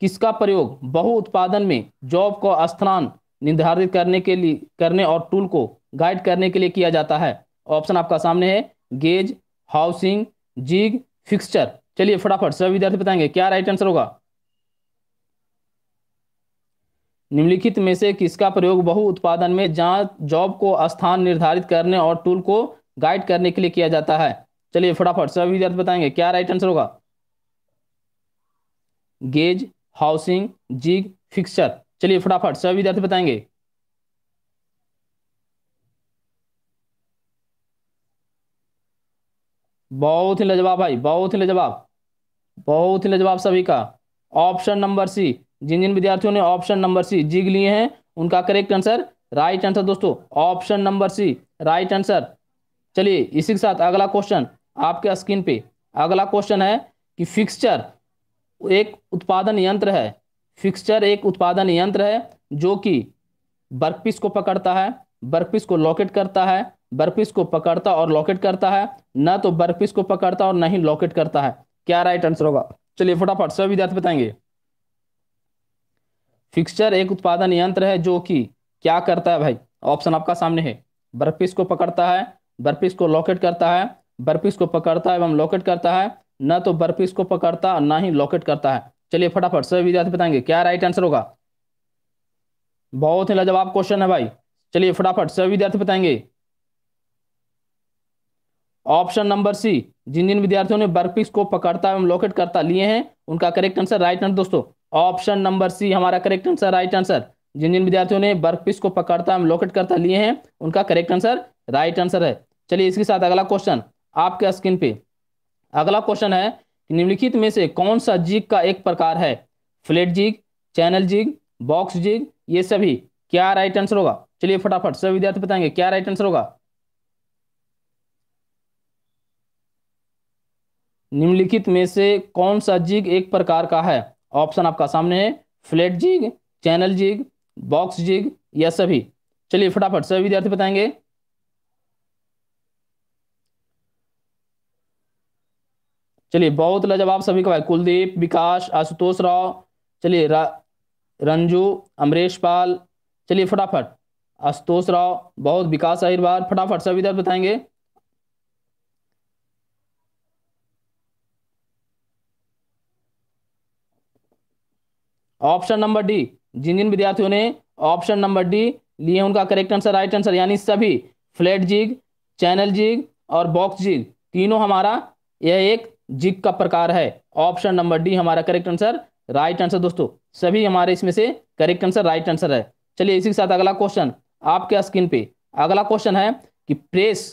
किसका प्रयोग बहु उत्पादन में जॉब को स्थान निर्धारित करने के लिए करने और टूल को गाइड करने के लिए किया जाता है ऑप्शन आपका सामने है गेज हाउसिंग जिग फिक्सचर चलिए फटाफट सभी विद्यार्थी बताएंगे क्या राइट आंसर होगा निम्नलिखित में से किसका प्रयोग बहु उत्पादन में जहाँ जॉब को स्थान निर्धारित करने और टूल को गाइड करने के लिए किया जाता है चलिए फटाफट सब विद्यार्थी बताएंगे क्या राइट आंसर होगा गेज हाउसिंग जिग फिक्सर चलिए फटाफट सब विद्यार्थी बताएंगे बहुत ही लजवाब भाई बहुत ही लजवाब बहुत ही लजवाब सभी का ऑप्शन नंबर सी जिन जिन विद्यार्थियों ने ऑप्शन नंबर सी जिग लिए हैं उनका करेक्ट आंसर राइट आंसर दोस्तों option number C right answer चलिए इसी के साथ अगला क्वेश्चन आपके स्क्रीन पे अगला क्वेश्चन है कि फिक्सचर एक उत्पादन यंत्र है फिक्सचर एक उत्पादन यंत्र है जो कि बर्फपिस को पकड़ता है बर्फपिस को लॉकेट करता है बर्फपिस को पकड़ता और लॉकेट करता है ना तो बर्फपिस को पकड़ता और न ही लॉकेट करता है क्या राइट आंसर होगा चलिए फटाफट सब विद्यार्थी बताएंगे फिक्सचर एक उत्पादन यंत्र है जो कि क्या करता है भाई ऑप्शन आपका सामने है बर्फीस को पकड़ता है बर्फीस को लॉकेट करता है बर्फीस को पकड़ता है एवं लॉकेट करता है न तो बर्फीस को पकड़ता और ना ही लॉकेट करता है चलिए फटाफट सभी विद्यार्थी बताएंगे क्या राइट आंसर होगा बहुत ही लाजवाब क्वेश्चन है भाई चलिए फटाफट सभी विद्यार्थी बताएंगे ऑप्शन नंबर सी जिन जिन विद्यार्थियों ने बर्फीस को पकड़ता एवं लॉकेट करता लिए हैं उनका करेक्ट आंसर राइट आंसर दोस्तों ऑप्शन नंबर सी हमारा करेक्ट आंसर राइट आंसर जिन जिन विद्यार्थियों ने बर्फ पीस को पकड़ता लोकेट करता लिए हैं उनका करेक्ट आंसर राइट आंसर है चलिए इसके साथ अगला क्वेश्चन आपके स्क्रीन पे अगला क्वेश्चन है निम्नलिखित में से कौन सा जिग का एक प्रकार है flat jig channel jig box jig ये सभी क्या राइट आंसर होगा चलिए फटाफट सभी विद्यार्थी बताएंगे क्या राइट आंसर होगा निम्नलिखित में से कौन सा जिग एक प्रकार का है ऑप्शन आपका सामने है flat jig channel jig box jig या सभी चलिए फटाफट सभी विद्यार्थी बताएंगे चलिए बहुत लजवाब सभी का भाई कुलदीप विकास आशुतोष राव चलिए रंजू अमरेश पाल चलिए फटाफट आशुतोष राव बहुत विकास आहिरवार फटाफट सभी विद्यार्थी बताएंगे ऑप्शन नंबर डी जिन जिन विद्यार्थियों ने ऑप्शन नंबर डी लिए उनका करेक्ट आंसर राइट आंसर यानी सभी फ्लैट जिग चैनल जिग और बॉक्स जिग तीनों हमारा यह एक जिग का प्रकार है ऑप्शन नंबर डी हमारा करेक्ट आंसर राइट आंसर दोस्तों सभी हमारे इसमें से करेक्ट आंसर राइट आंसर है चलिए इसी के साथ अगला क्वेश्चन आपके स्क्रीन पे अगला क्वेश्चन है कि प्रेस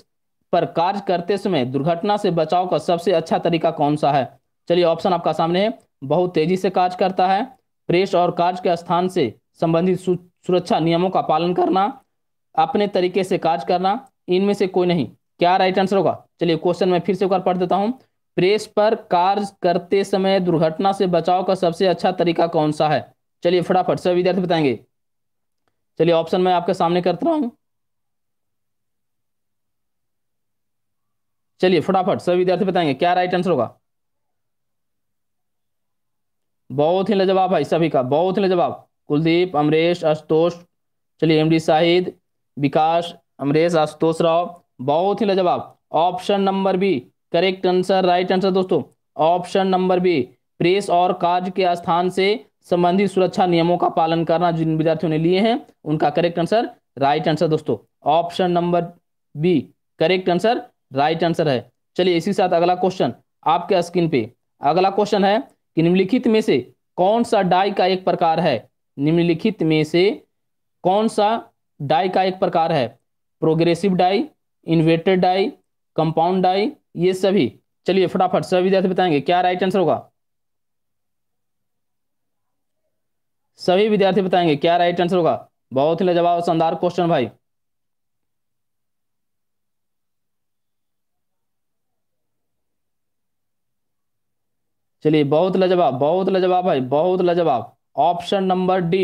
पर कार्य करते समय दुर्घटना से बचाव का सबसे अच्छा तरीका कौन सा है चलिए ऑप्शन आपका सामने है बहुत तेजी से कार्य करता है प्रेस और कार्य के स्थान से संबंधित सुरक्षा नियमों का पालन करना अपने तरीके से कार्य करना इनमें से कोई नहीं क्या राइट आंसर होगा चलिए क्वेश्चन में फिर से एक बार पढ़ देता हूँ प्रेस पर कार्य करते समय दुर्घटना से बचाव का सबसे अच्छा तरीका कौन सा है चलिए फटाफट सब विद्यार्थी बताएंगे चलिए ऑप्शन मैं आपके सामने करता हूँ चलिए फटाफट सब विद्यार्थी बताएंगे क्या राइट आंसर होगा बहुत ही लजवाब भाई सभी का बहुत ही लजवाब कुलदीप अमरेश आशुतोष चलिए एमडी शाहिद विकास अमरेश आशुतोष राव बहुत ही लजवाब option number B correct answer right answer दोस्तों ऑप्शन नंबर बी प्रेस और कार्य के स्थान से संबंधित सुरक्षा नियमों का पालन करना जिन विद्यार्थियों ने लिए हैं उनका करेक्ट आंसर राइट आंसर दोस्तों option number B correct answer right answer है चलिए इसी साथ अगला क्वेश्चन आपके स्क्रीन पे अगला क्वेश्चन है कि निम्नलिखित में से कौन सा डाई का एक प्रकार है निम्नलिखित में से कौन सा डाई का एक प्रकार है progressive die inverted die compound die ये सभी चलिए फटाफट सभी विद्यार्थी बताएंगे क्या राइट आंसर होगा सभी विद्यार्थी बताएंगे क्या राइट आंसर होगा बहुत ही लाजवाब शानदार क्वेश्चन भाई चलिए बहुत लाजवाब बहुत लजवाब भाई बहुत लाजवाब ऑप्शन नंबर डी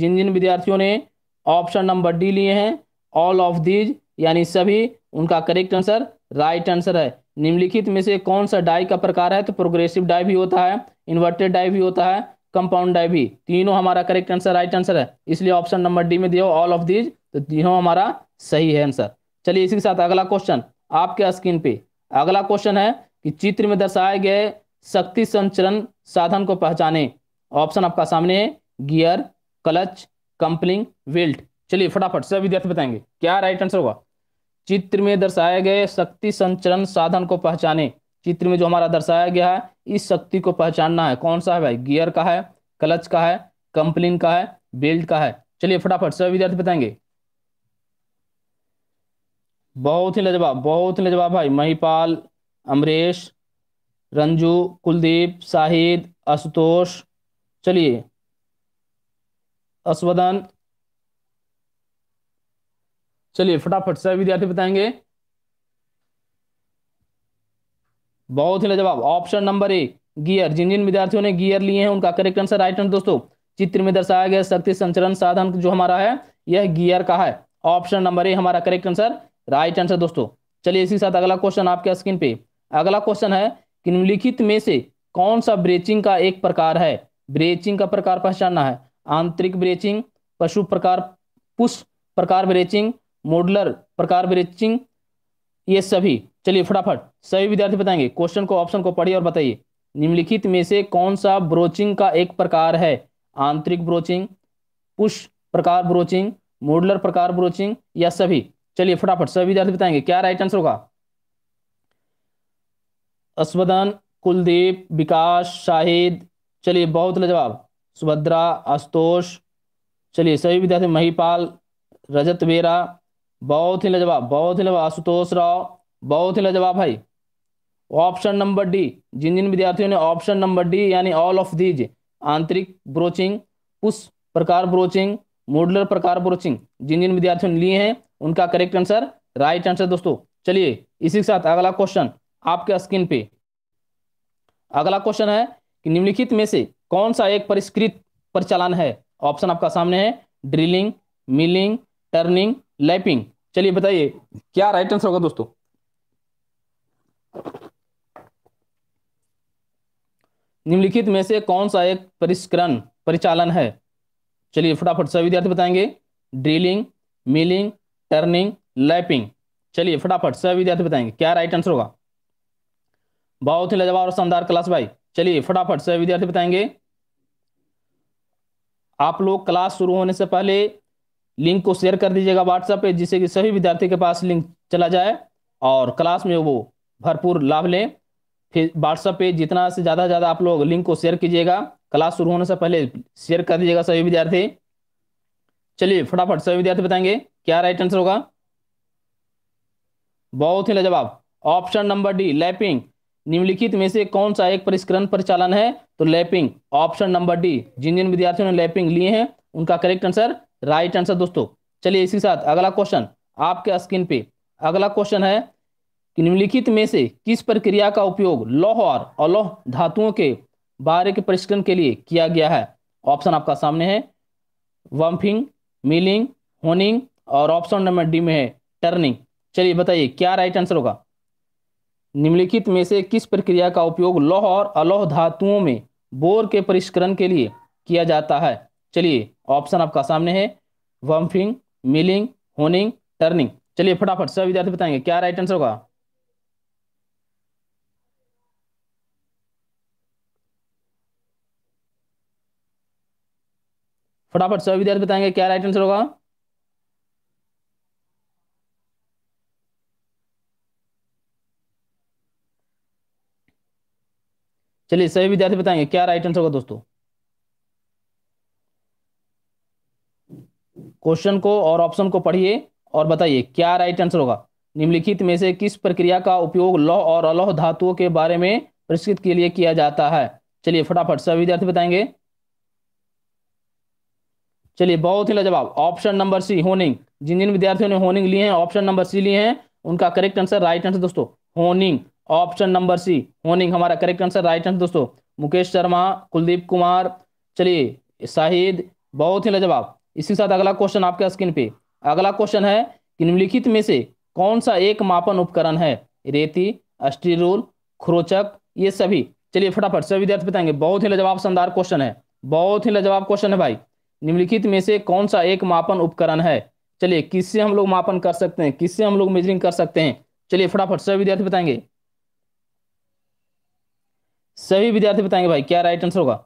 जिन जिन विद्यार्थियों ने ऑप्शन नंबर डी लिए हैं ऑल ऑफ दीज यानी सभी उनका करेक्ट आंसर राइट आंसर है निम्नलिखित में से कौन सा डाई का प्रकार है तो प्रोग्रेसिव डाई भी होता है इन्वर्टेड डाई भी होता है कंपाउंड डाई भी तीनों हमारा करेक्ट आंसर राइट आंसर है इसलिए ऑप्शन नंबर डी में दिया ऑल ऑफ दीज तो तीनों हमारा सही है आंसर चलिए इसी के साथ अगला क्वेश्चन आपके स्क्रीन पे अगला क्वेश्चन है कि चित्र में दर्शाए गए शक्ति संचरण साधन को पहचाने ऑप्शन आपका सामने है गियर क्लच कंपलिंग वेल्ट चलिए फटाफट सभी विद्यार्थी बताएंगे क्या राइट आंसर होगा चित्र में दर्शाए गए शक्ति संचरण साधन को पहचाने चित्र में जो हमारा दर्शाया गया है इस शक्ति को पहचानना है कौन सा है भाई गियर का है क्लच का है कंपलिंग का है बेल्ट का है चलिए फटाफट सभी विद्यार्थी बताएंगे बहुत ही लजवाब बहुत ही लजवाब भाई महिपाल अमरेश रंजू कुलदीप शाहिद आशुतोष चलिए अश्वदन चलिए फटाफट से विद्यार्थी बताएंगे बहुत ही लजवाब ऑप्शन नंबर ए गियर जिन जिन विद्यार्थियों ने गियर लिए हैं उनका करेक्ट आंसर राइट आंसर दोस्तों चित्र में दर्शाया गया शक्ति संचरण साधन जो हमारा है यह गियर का है ऑप्शन नंबर ए हमारा करेक्ट आंसर राइट आंसर दोस्तों चलिए इसी साथ अगला क्वेश्चन आपके स्क्रीन पे अगला क्वेश्चन है कि निम्नलिखित में से कौन सा ब्रेचिंग का एक प्रकार है ब्रेचिंग का प्रकार पहचानना है आंतरिक ब्रेचिंग पशु प्रकार पुष्प प्रकार ब्रेचिंग मॉडलर प्रकार ब्रेचिंग ये सभी चलिए फटाफट सभी विद्यार्थी बताएंगे क्वेश्चन को ऑप्शन को पढ़िए और बताइए निम्नलिखित में से कौन सा ब्रोचिंग का एक प्रकार है आंतरिक ब्रोचिंग पुष प्रकार ब्रोचिंग मॉडलर प्रकार ब्रोचिंग या सभी चलिए फटाफट सभी विद्यार्थी बताएंगे क्या राइट आंसर होगा अश्वदन कुलदीप विकास शाहिद चलिए बहुत लजवाब सुभद्रा आशुतोष चलिए सभी विद्यार्थी महीपाल रजत वेरा बहुत ही लजवाब बहुत ही लजवाब आशुतोष राव बहुत ही लजवाब भाई ऑप्शन नंबर डी जिन जिन विद्यार्थियों ने ऑप्शन नंबर डी यानी ऑल ऑफ दीज आंतरिक ब्रोचिंग पुश प्रकार ब्रोचिंग मॉडलर प्रकार ब्रोचिंग जिन जिन विद्यार्थियों ने लिए हैं उनका करेक्ट आंसर राइट आंसर दोस्तों चलिए इसी के साथ अगला क्वेश्चन आपके स्किन पे अगला क्वेश्चन है कि निम्नलिखित में से कौन सा एक परिष्कृत परिचालन है ऑप्शन आपका सामने है ड्रिलिंग मिलिंग टर्निंग लैपिंग चलिए बताइए क्या राइट आंसर होगा दोस्तों निम्नलिखित में से कौन सा एक परिष्करण परिचालन है चलिए फटाफट सभी विद्यार्थी बताएंगे ड्रिलिंग मिलिंग टर्निंग लैपिंग चलिए फटाफट सभी विद्यार्थी बताएंगे क्या राइट आंसर होगा बहुत ही लजवाब और शानदार क्लास भाई चलिए फटाफट से विद्यार्थी बताएंगे आप लोग क्लास शुरू होने से पहले लिंक को शेयर कर दीजिएगा व्हाट्सएप पे जिससे कि सभी विद्यार्थी के पास लिंक चला जाए और क्लास में वो भरपूर लाभ लें फिर व्हाट्सएप पे जितना से ज़्यादा से ज़्यादा आप लोग लिंक को शेयर कीजिएगा क्लास शुरू होने से पहले शेयर कर दीजिएगा सभी विद्यार्थी चलिए फटाफट सभी विद्यार्थी बताएंगे क्या राइट आंसर होगा बहुत ही लजवाब ऑप्शन नंबर डी लैपिंग निम्नलिखित में से कौन सा एक परिष्करण परिचालन है तो लैपिंग ऑप्शन नंबर डी जिन जिन विद्यार्थियों ने लैपिंग लिए हैं उनका करेक्ट आंसर राइट आंसर दोस्तों चलिए इसी साथ अगला क्वेश्चन आपके स्क्रीन पे अगला क्वेश्चन है कि निम्नलिखित में से किस प्रक्रिया का उपयोग लौह और अलोह धातुओं के बारे के परिष्करण के लिए किया गया है ऑप्शन आपका सामने है वम्फिंग मिलिंग होनिंग और ऑप्शन नंबर डी में है टर्निंग चलिए बताइए क्या राइट आंसर होगा निम्नलिखित में से किस प्रक्रिया का उपयोग लौह और अलोह धातुओं में बोर के परिष्करण के लिए किया जाता है चलिए ऑप्शन आपका सामने है वम्फिंग मिलिंग होनिंग टर्निंग चलिए फटाफट सब विद्यार्थी बताएंगे क्या राइट आंसर होगा फटाफट सब विद्यार्थी बताएंगे क्या राइट आंसर होगा चलिए सभी विद्यार्थी बताएंगे क्या राइट आंसर होगा दोस्तों क्वेश्चन को और ऑप्शन को पढ़िए और बताइए क्या राइट आंसर होगा निम्नलिखित में से किस प्रक्रिया का उपयोग लौह और अलौह धातुओं के बारे में परिष्कृत के लिए किया जाता है चलिए फटाफट सभी विद्यार्थी बताएंगे चलिए बहुत ही जवाब ऑप्शन नंबर सी होनिंग जिन जिन विद्यार्थियों ने होनिंग लिए हैं ऑप्शन नंबर सी लिए हैं उनका करेक्ट आंसर राइट आंसर दोस्तों honing option number C honing हमारा करेक्ट आंसर राइट आंसर दोस्तों मुकेश शर्मा कुलदीप कुमार चलिए शाहिद बहुत ही लजवाब इसी साथ अगला क्वेश्चन आपके स्क्रीन पे अगला क्वेश्चन है कि निम्नलिखित में से कौन सा एक मापन उपकरण है रेती अस्ट्रीरूल खरोचक ये सभी चलिए फटाफट सभी विद्यार्थी बताएंगे बहुत ही लजवाब शानदार क्वेश्चन है बहुत ही लजवाब क्वेश्चन है भाई निम्नलिखित में से कौन सा एक मापन उपकरण है चलिए किससे हम लोग मापन कर सकते हैं किससे हम लोग मेजरिंग कर सकते हैं चलिए फटाफट सभी विद्यार्थी बताएंगे सभी विद्यार्थी बताएंगे भाई क्या राइट आंसर होगा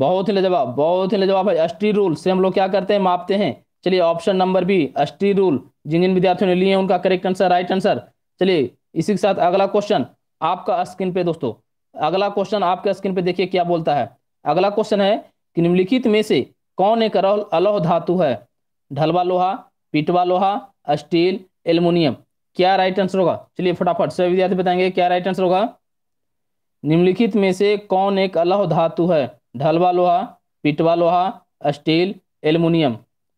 बहुत ही लजवाब बहुत ही लजवाब भाई अस्टी रूल से हम लोग क्या करते हैं मापते हैं चलिए ऑप्शन नंबर बी अस्टी रूल जिन जिन विद्यार्थियों ने लिए उनका करेक्ट आंसर राइट आंसर चलिए इसी के साथ अगला क्वेश्चन आपका स्क्रीन पे दोस्तों अगला क्वेश्चन आपके स्क्रीन पे देखिए क्या बोलता है अगला क्वेश्चन है कि निम्नलिखित में से कौन एक अलोह धातु है ढलवा लोहा पीटवा लोहा स्टील एल्युमिनियम क्या राइट आंसर होगा चलिए फटाफट सभी विद्यार्थी बताएंगे क्या राइट आंसर होगा निम्नलिखित में से कौन एक अलह धातु है ढलवा लोहा पिटवा लोहा स्टील एल्युमिनियम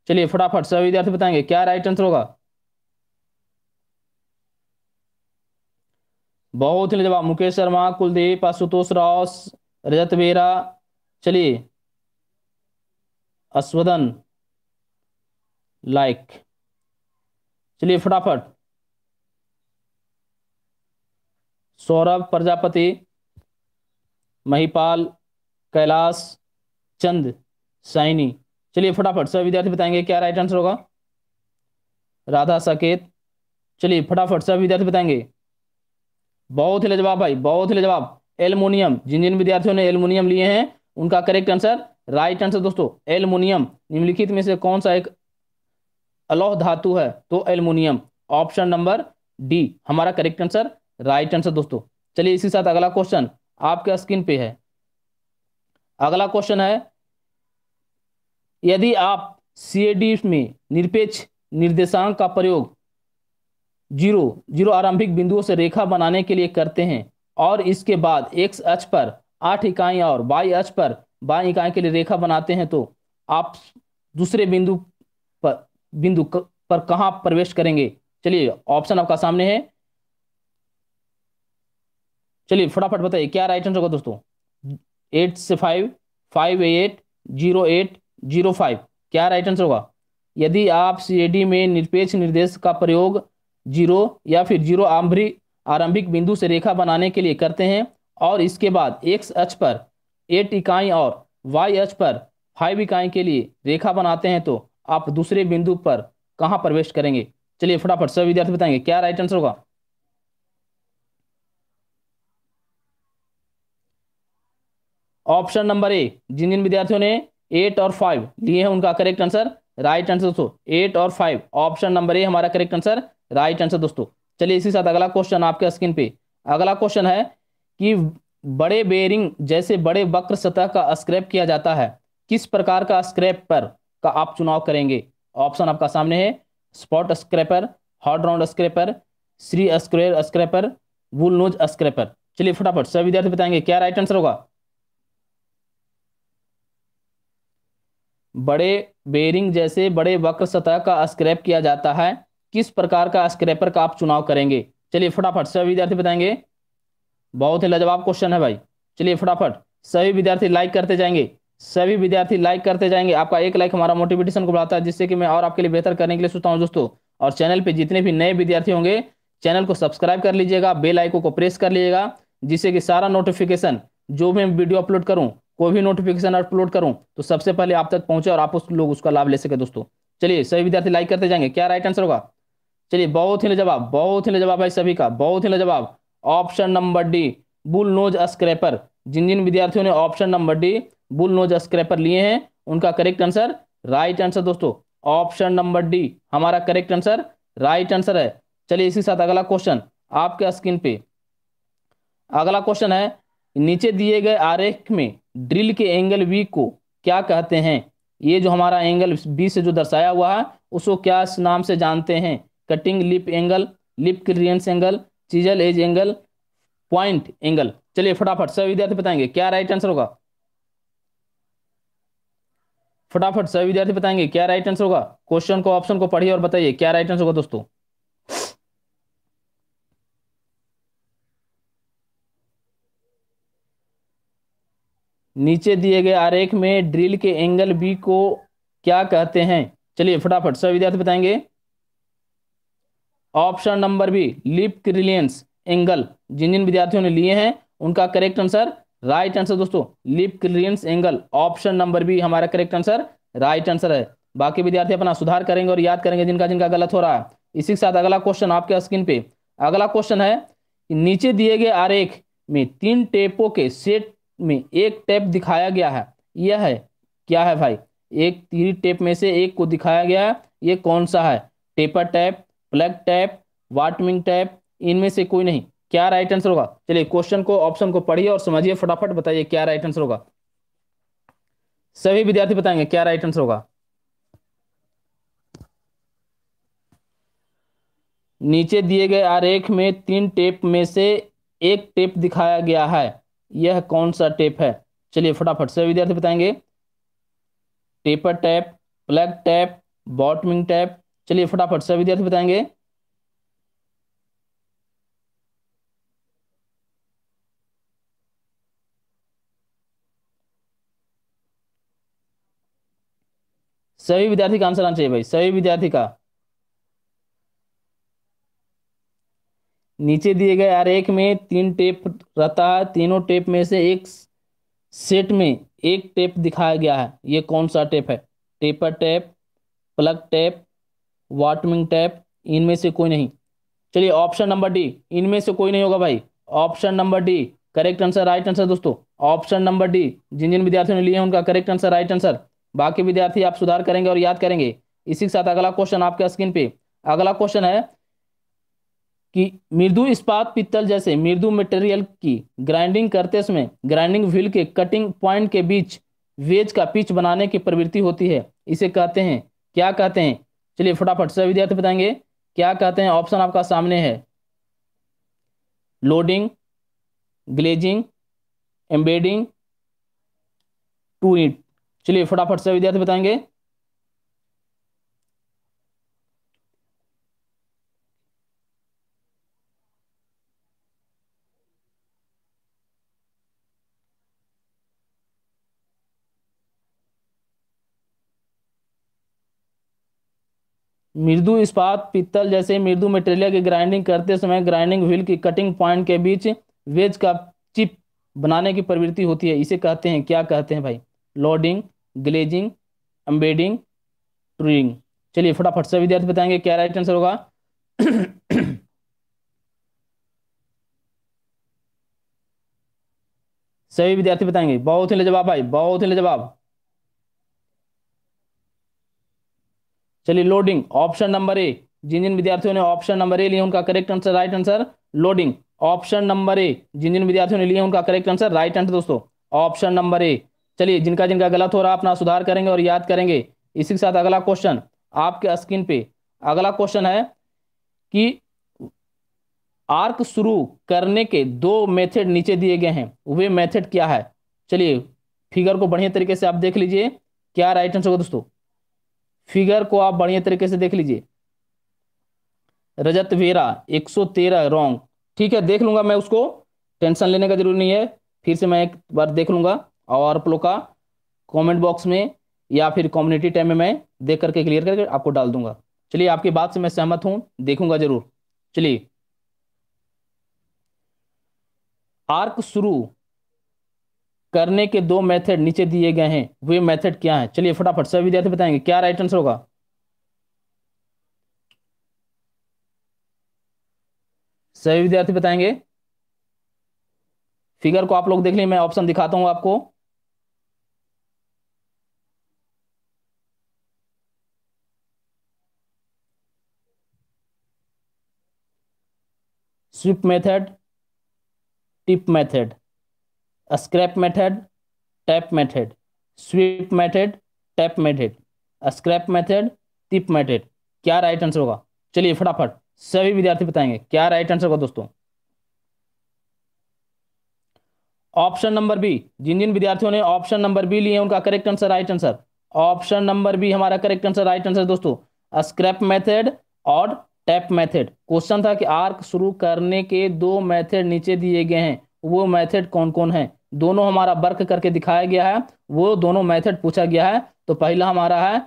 चलिए फटाफट सभी विद्यार्थी बताएंगे क्या राइट आंसर होगा बहुत ही जवाब मुकेश शर्मा कुलदीप आशुतोष राव रजत बेरा चलिए अश्वदन लाइक चलिए फटाफट सौरभ प्रजापति महिपाल कैलाश चंद साइनी चलिए फटाफट सभी विद्यार्थी बताएंगे क्या राइट आंसर होगा राधा साकेत चलिए फटाफट सभी विद्यार्थी बताएंगे बहुत ही लजवाब भाई बहुत ही जवाब एल्मोनियम जिन जिन विद्यार्थियों ने एलमोनियम लिए हैं उनका करेक्ट आंसर राइट आंसर दोस्तों एलमोनियम निम्नलिखित में से कौन सा एक अलोह धातु है तो एल्मोनियम ऑप्शन नंबर डी हमारा करेक्ट आंसर राइट आंसर दोस्तों चलिए इसी साथ अगला क्वेश्चन आपके स्क्रीन पे है अगला क्वेश्चन है यदि आप सी में निरपेक्ष निर्देशांक का प्रयोग जीरो जीरो आरंभिक बिंदुओं से रेखा बनाने के लिए करते हैं और इसके बाद एक्स अच पर आठ इकाई और बाई अच पर बाई इकाई के लिए रेखा बनाते हैं तो आप दूसरे बिंदु पर बिंदु पर कहाँ प्रवेश करेंगे चलिए ऑप्शन आपका सामने है चलिए फटाफट बताइए क्या राइट आंसर होगा दोस्तों एट से five five eight zero eight zero five क्या राइट आंसर होगा यदि आप सीएडी में निरपेक्ष निर्देश का प्रयोग जीरो या फिर जीरो आरंभिक आरंभिक बिंदु से रेखा बनाने के लिए करते हैं और इसके बाद एक्स एच पर एट इकाई और वाई एच पर फाइव इकाई के लिए रेखा बनाते हैं तो आप दूसरे बिंदु पर कहाँ प्रवेश करेंगे चलिए फटाफट सभी विद्यार्थी बताएंगे क्या राइट आंसर होगा ऑप्शन नंबर ए जिन जिन विद्यार्थियों ने एट और फाइव लिए हैं उनका करेक्ट आंसर राइट आंसर दोस्तों एट और फाइव ऑप्शन नंबर ए हमारा करेक्ट आंसर राइट आंसर दोस्तों चलिए इसी साथ अगला क्वेश्चन आपके स्क्रीन पे अगला क्वेश्चन है कि बड़े बेरिंग जैसे बड़े वक्र सतह का स्क्रैप किया जाता है किस प्रकार का स्क्रैप पर का आप चुनाव करेंगे ऑप्शन आपका सामने है spot scraper hot round scraper three square scraper bull nose scraper चलिए फटाफट सभी विद्यार्थी बताएंगे क्या राइट आंसर होगा बड़े बेरिंग जैसे बड़े वक्र सतह का स्क्रैप किया जाता है किस प्रकार का स्क्रैपर का आप चुनाव करेंगे चलिए फटाफट सभी विद्यार्थी बताएंगे बहुत ही लाजवाब क्वेश्चन है भाई चलिए फटाफट सभी विद्यार्थी लाइक करते जाएंगे सभी विद्यार्थी लाइक करते जाएंगे आपका एक लाइक हमारा मोटिवेशन को बढ़ाता है जिससे कि मैं और आपके लिए बेहतर करने के लिए सोचता हूँ दोस्तों और चैनल पर जितने भी नए विद्यार्थी होंगे चैनल को सब्सक्राइब कर लीजिएगा बेल आइको को प्रेस कर लीजिएगा जिससे कि सारा नोटिफिकेशन जो भी मैं वीडियो अपलोड करूँ कोई भी नोटिफिकेशन अपलोड करूं तो सबसे पहले आप तक पहुंचे और आप उस लोग उसका लाभ ले सके दोस्तों चलिए सभी विद्यार्थी लाइक करते जाएंगे क्या राइट आंसर होगा चलिए बहुत ही जवाब बहुत ही जवाब भाई सभी का बहुत ही जवाब option number D bull nose scraper जिन जिन विद्यार्थियों ने option number D bull nose scraper लिए हैं उनका करेक्ट आंसर राइट आंसर दोस्तों ऑप्शन नंबर डी हमारा करेक्ट आंसर राइट आंसर है चलिए इसी साथ अगला क्वेश्चन आपके स्क्रीन पे अगला क्वेश्चन है नीचे दिए गए आरेख में ड्रिल के एंगल वी को क्या कहते हैं ये जो हमारा एंगल बी से जो दर्शाया हुआ है उसको क्या नाम से जानते हैं cutting lip angle lip clearance angle chisel edge angle point angle चलिए फटाफट सभी विद्यार्थी बताएंगे क्या राइट आंसर होगा फटाफट सभी विद्यार्थी बताएंगे क्या राइट आंसर होगा क्वेश्चन को ऑप्शन को पढ़िए और बताइए क्या राइट आंसर होगा दोस्तों नीचे दिए गए आरेख में ड्रिल के एंगल बी को क्या कहते हैं चलिए फटाफट सभी विद्यार्थी बताएंगे option number B lip clearance angle जिन जिन विद्यार्थियों ने लिए हैं उनका करेक्ट आंसर राइट आंसर दोस्तों lip clearance angle option number B हमारा करेक्ट आंसर राइट आंसर है बाकी विद्यार्थी अपना सुधार करेंगे और याद करेंगे जिनका जिनका गलत हो रहा है इसी के साथ अगला क्वेश्चन आपके स्क्रीन पे अगला क्वेश्चन है कि नीचे दिए गए आरेख में तीन टेपों के सेट में एक टेप दिखाया गया है यह है क्या है भाई एक तीन टेप में से एक को दिखाया गया है ये कौन सा है taper tap plug tap bottoming tap इनमें से कोई नहीं क्या राइट आंसर होगा चलिए क्वेश्चन को ऑप्शन को पढ़िए और समझिए फटाफट बताइए क्या राइट आंसर होगा सभी विद्यार्थी बताएंगे क्या राइट आंसर होगा नीचे दिए गए आरेख में तीन टेप में से एक टेप दिखाया गया है यह कौन सा टेप है चलिए फटाफट से विद्यार्थी बताएंगे taper tap plug tap bottoming tap चलिए फटाफट से विद्यार्थी बताएंगे सभी विद्यार्थी का आंसर आना चाहिए भाई सभी विद्यार्थी का नीचे दिए गए एक में तीन टेप रहता है तीनों टेप में से एक सेट में एक टेप दिखाया गया है ये कौन सा टेप है taper tap plug tap bottoming tap इनमें से कोई नहीं चलिए ऑप्शन नंबर डी इनमें से कोई नहीं होगा भाई option number D correct answer right answer दोस्तों ऑप्शन नंबर डी जिन जिन विद्यार्थियों ने लिए उनका करेक्ट आंसर राइट आंसर बाकी विद्यार्थी आप सुधार करेंगे और याद करेंगे इसी के साथ अगला क्वेश्चन आपके स्क्रीन पे अगला क्वेश्चन है कि मृदु इस्पात पित्तल जैसे मृदु मटेरियल की ग्राइंडिंग करते समय ग्राइंडिंग व्हील के कटिंग पॉइंट के बीच वेज का पिच बनाने की प्रवृत्ति होती है इसे कहते हैं क्या कहते हैं चलिए फटाफट से विद्यार्थी बताएंगे क्या कहते हैं ऑप्शन आपका सामने है लोडिंग ग्लेजिंग एम्बेडिंग टू इट चलिए फटाफट से विद्यार्थी बताएंगे मृदु इस्पात पीतल जैसे मृदु मटेरियल की ग्राइंडिंग करते समय ग्राइंडिंग व्हील की कटिंग पॉइंट के बीच वेज का चिप बनाने की प्रवृत्ति होती है इसे कहते हैं क्या कहते हैं भाई लोडिंग ग्लेजिंग एम्बेडिंग ट्रूइंग चलिए फटाफट से विद्यार्थी बताएंगे क्या राइट आंसर होगा सभी विद्यार्थी बताएंगे बहुत ही जवाब भाई बहुत ही जवाब चलिए लोडिंग ऑप्शन नंबर ए जिन जिन विद्यार्थियों ने ऑप्शन नंबर ए लिया उनका correct answer right answer loading option number A जिन जिन विद्यार्थियों ने लिए उनका करेक्ट आंसर राइट आंसर दोस्तों ऑप्शन नंबर ए चलिए जिनका जिनका गलत हो रहा अपना सुधार करेंगे और याद करेंगे इसी के साथ अगला क्वेश्चन आपके स्क्रीन पे अगला क्वेश्चन है कि आर्क शुरू करने के दो मेथड नीचे दिए गए हैं वे मेथड क्या है चलिए फिगर को बढ़िया तरीके से आप देख लीजिए क्या राइट आंसर होगा दोस्तों फिगर को आप बढ़िया तरीके से देख लीजिए रजत वेरा 113 रॉन्ग ठीक है देख लूंगा मैं उसको टेंशन लेने का जरूरी नहीं है फिर से मैं एक बार देख लूंगा और आप लोग का कमेंट बॉक्स में या फिर कम्युनिटी टाइम में मैं देख करके क्लियर करके आपको डाल दूंगा चलिए आपकी बात से मैं सहमत हूँ देखूंगा जरूर चलिए आर्क शुरू करने के दो मेथड नीचे दिए गए हैं वे मेथड क्या हैं चलिए फटाफट सभी विद्यार्थी बताएंगे क्या राइट आंसर होगा सभी विद्यार्थी बताएंगे फिगर को आप लोग देख लिए मैं ऑप्शन दिखाता हूं आपको sweep method tip method scrap method tap method sweep method tap method scrap method tip method क्या राइट आंसर होगा चलिए फटाफट सभी विद्यार्थी बताएंगे क्या राइट आंसर होगा दोस्तों ऑप्शन नंबर बी जिन जिन विद्यार्थियों ने ऑप्शन नंबर बी लिए उनका correct answer right answer option number B हमारा करेक्ट आंसर राइट आंसर दोस्तों स्क्रैप मेथड और टैप मेथड क्वेश्चन था कि आर्क शुरू करने के दो मेथड नीचे दिए गए हैं वो मेथड कौन कौन है दोनों हमारा वर्क करके दिखाया गया है वो दोनों मेथड पूछा गया है तो पहला हमारा है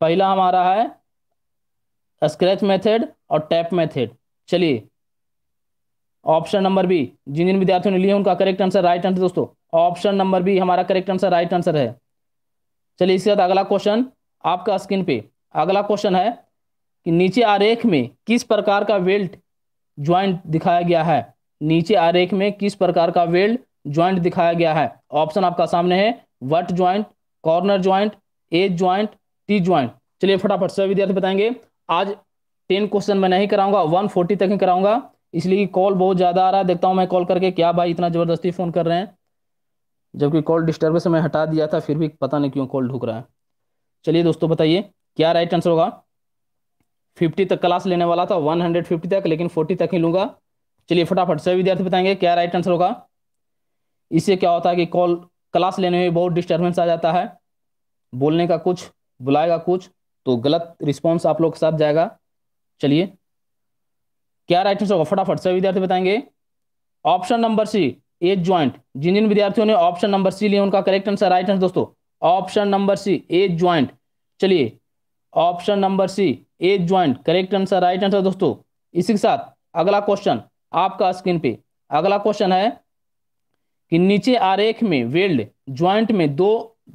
पहला हमारा है स्क्रैच मेथड और टैप मेथड चलिए ऑप्शन नंबर बी जिन जिन विद्यार्थियों ने लिए उनका करेक्ट आंसर राइट आंसर दोस्तों ऑप्शन नंबर बी हमारा करेक्ट आंसर राइट आंसर है चलिए इसके बाद अगला क्वेश्चन आपका स्क्रीन पे अगला क्वेश्चन है कि नीचे आरेख में किस प्रकार का वेल्ट ज्वाइंट दिखाया गया है नीचे आरेख में किस प्रकार का वेल्ट ज्वाइंट दिखाया गया है ऑप्शन आपका सामने है butt joint corner joint edge joint T joint चलिए फटाफट सभी विद्यार्थी बताएंगे आज टेन क्वेश्चन मैं नहीं कराऊंगा वन फोर्टी तक ही कराऊंगा इसलिए कॉल बहुत ज़्यादा आ रहा है देखता हूँ मैं कॉल करके क्या भाई इतना ज़बरदस्ती फ़ोन कर रहे हैं जबकि कॉल डिस्टर्बेंस मैं हटा दिया था फिर भी पता नहीं क्यों कॉल ढूक रहा है चलिए दोस्तों बताइए क्या राइट आंसर होगा फिफ्टी तक क्लास लेने वाला था वन हंड्रेड फिफ्टी तक लेकिन फोर्टी तक ही लूंगा चलिए फटाफट सभी विद्यार्थी बताएंगे क्या राइट आंसर होगा इससे क्या होता है कि कॉल क्लास लेने में बहुत डिस्टर्बेंस आ जाता है बोलने का कुछ बुलाएगा कुछ तो गलत रिस्पॉन्स आप लोग के साथ जाएगा चलिए क्या राइट आंसर होगा फटाफट सभी विद्यार्थी बताएंगे option number C edge joint जिन जिन विद्यार्थियों ने ऑप्शन नंबर सी लिया उनका करेक्ट आंसर राइट आंसर दोस्तों option number C edge joint चलिए option number C edge joint correct answer right answer दोस्तों इसी के साथ अगला क्वेश्चन आपका स्क्रीन पे अगला क्वेश्चन है कि नीचे आरेख में वेल्ड ज्वाइंट में दो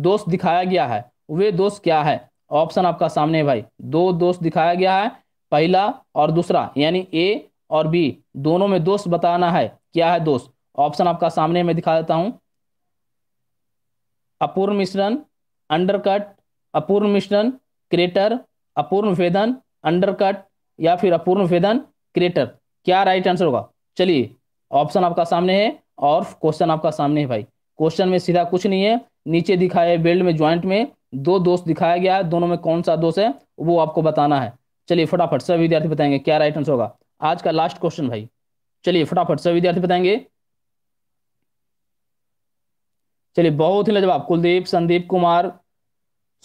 दोष दिखाया गया है वे दोष क्या है ऑप्शन आपका सामने है भाई दो दोष दिखाया गया है पहला और दूसरा यानी ए और बी दोनों में दोष बताना है क्या है दोष ऑप्शन आपका सामने में दिखा देता हूं अपूर्ण मिश्रण अंडरकट अपूर्ण मिश्रण क्रेटर अपूर्ण वेदन अंडरकट या फिर अपूर्ण वेदन क्रेटर क्या राइट आंसर होगा चलिए ऑप्शन आपका सामने है और क्वेश्चन आपका सामने है भाई क्वेश्चन में सीधा कुछ नहीं है नीचे दिखाया बेल्ट में ज्वाइंट में दो दोस्त दिखाया गया है दोनों में कौन सा दोष है वो आपको बताना है चलिए फटाफट सब विद्यार्थी बताएंगे क्या राइट आंसर होगा आज का लास्ट क्वेश्चन भाई चलिए फटाफट सब विद्यार्थी बताएंगे चलिए बहुत ही लजवाब कुलदीप संदीप कुमार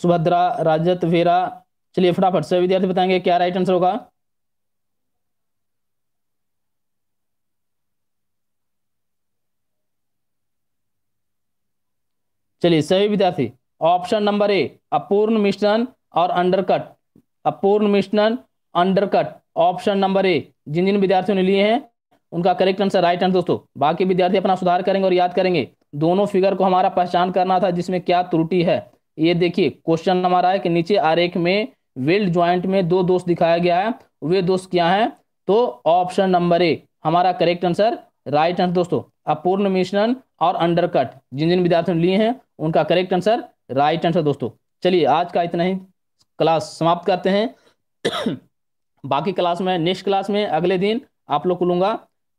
सुभद्रा राजत वीरा चलिए फटाफट से विद्यार्थी बताएंगे क्या राइट आंसर होगा चलिए सही विद्यार्थी ऑप्शन नंबर ए अपूर्ण मिश्रण और अंडरकट अपूर्ण मिश्रण अंडरकट ऑप्शन नंबर ए जिन जिन विद्यार्थियों ने लिए हैं उनका करेक्ट आंसर राइट आंसर दोस्तों बाकी विद्यार्थी अपना सुधार करेंगे और याद करेंगे दोनों फिगर को हमारा पहचान करना था जिसमें क्या त्रुटि है ये देखिए क्वेश्चन हमारा है कि नीचे आरेख में वेल्ड ज्वाइंट में दो दोष दिखाया गया है वे दोष क्या है तो ऑप्शन नंबर ए हमारा करेक्ट आंसर राइट आंसर दोस्तों अपूर्ण मिश्रण और अंडरकट जिन जिन विद्यार्थियों ने लिए हैं उनका करेक्ट आंसर राइट आंसर दोस्तों चलिए आज का इतना ही क्लास समाप्त करते हैं बाकी क्लास में नेक्स्ट क्लास में अगले दिन आप लोग को लूंगा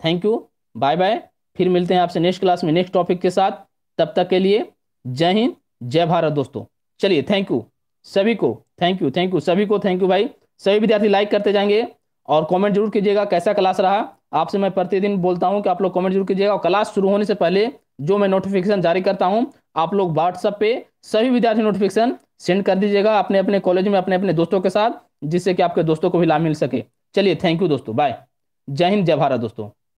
थैंक यू बाय बाय फिर मिलते हैं आपसे नेक्स्ट क्लास में नेक्स्ट टॉपिक के साथ तब तक के लिए जय हिंद जय भारत दोस्तों चलिए थैंक यू सभी को थैंक यू थैंक यू सभी को थैंक यू भाई सभी विद्यार्थी लाइक करते जाएंगे और कमेंट जरूर कीजिएगा कैसा क्लास रहा आपसे मैं प्रतिदिन बोलता हूं कि आप लोग कमेंट जरूर कीजिएगा और क्लास शुरू होने से पहले जो मैं नोटिफिकेशन जारी करता हूं आप लोग व्हाट्सअप पे सभी विद्यार्थी नोटिफिकेशन सेंड कर दीजिएगा अपने अपने कॉलेज में अपने अपने दोस्तों के साथ जिससे कि आपके दोस्तों को भी लाभ मिल सके चलिए थैंक यू दोस्तों बाय जय हिंद जय भारत दोस्तों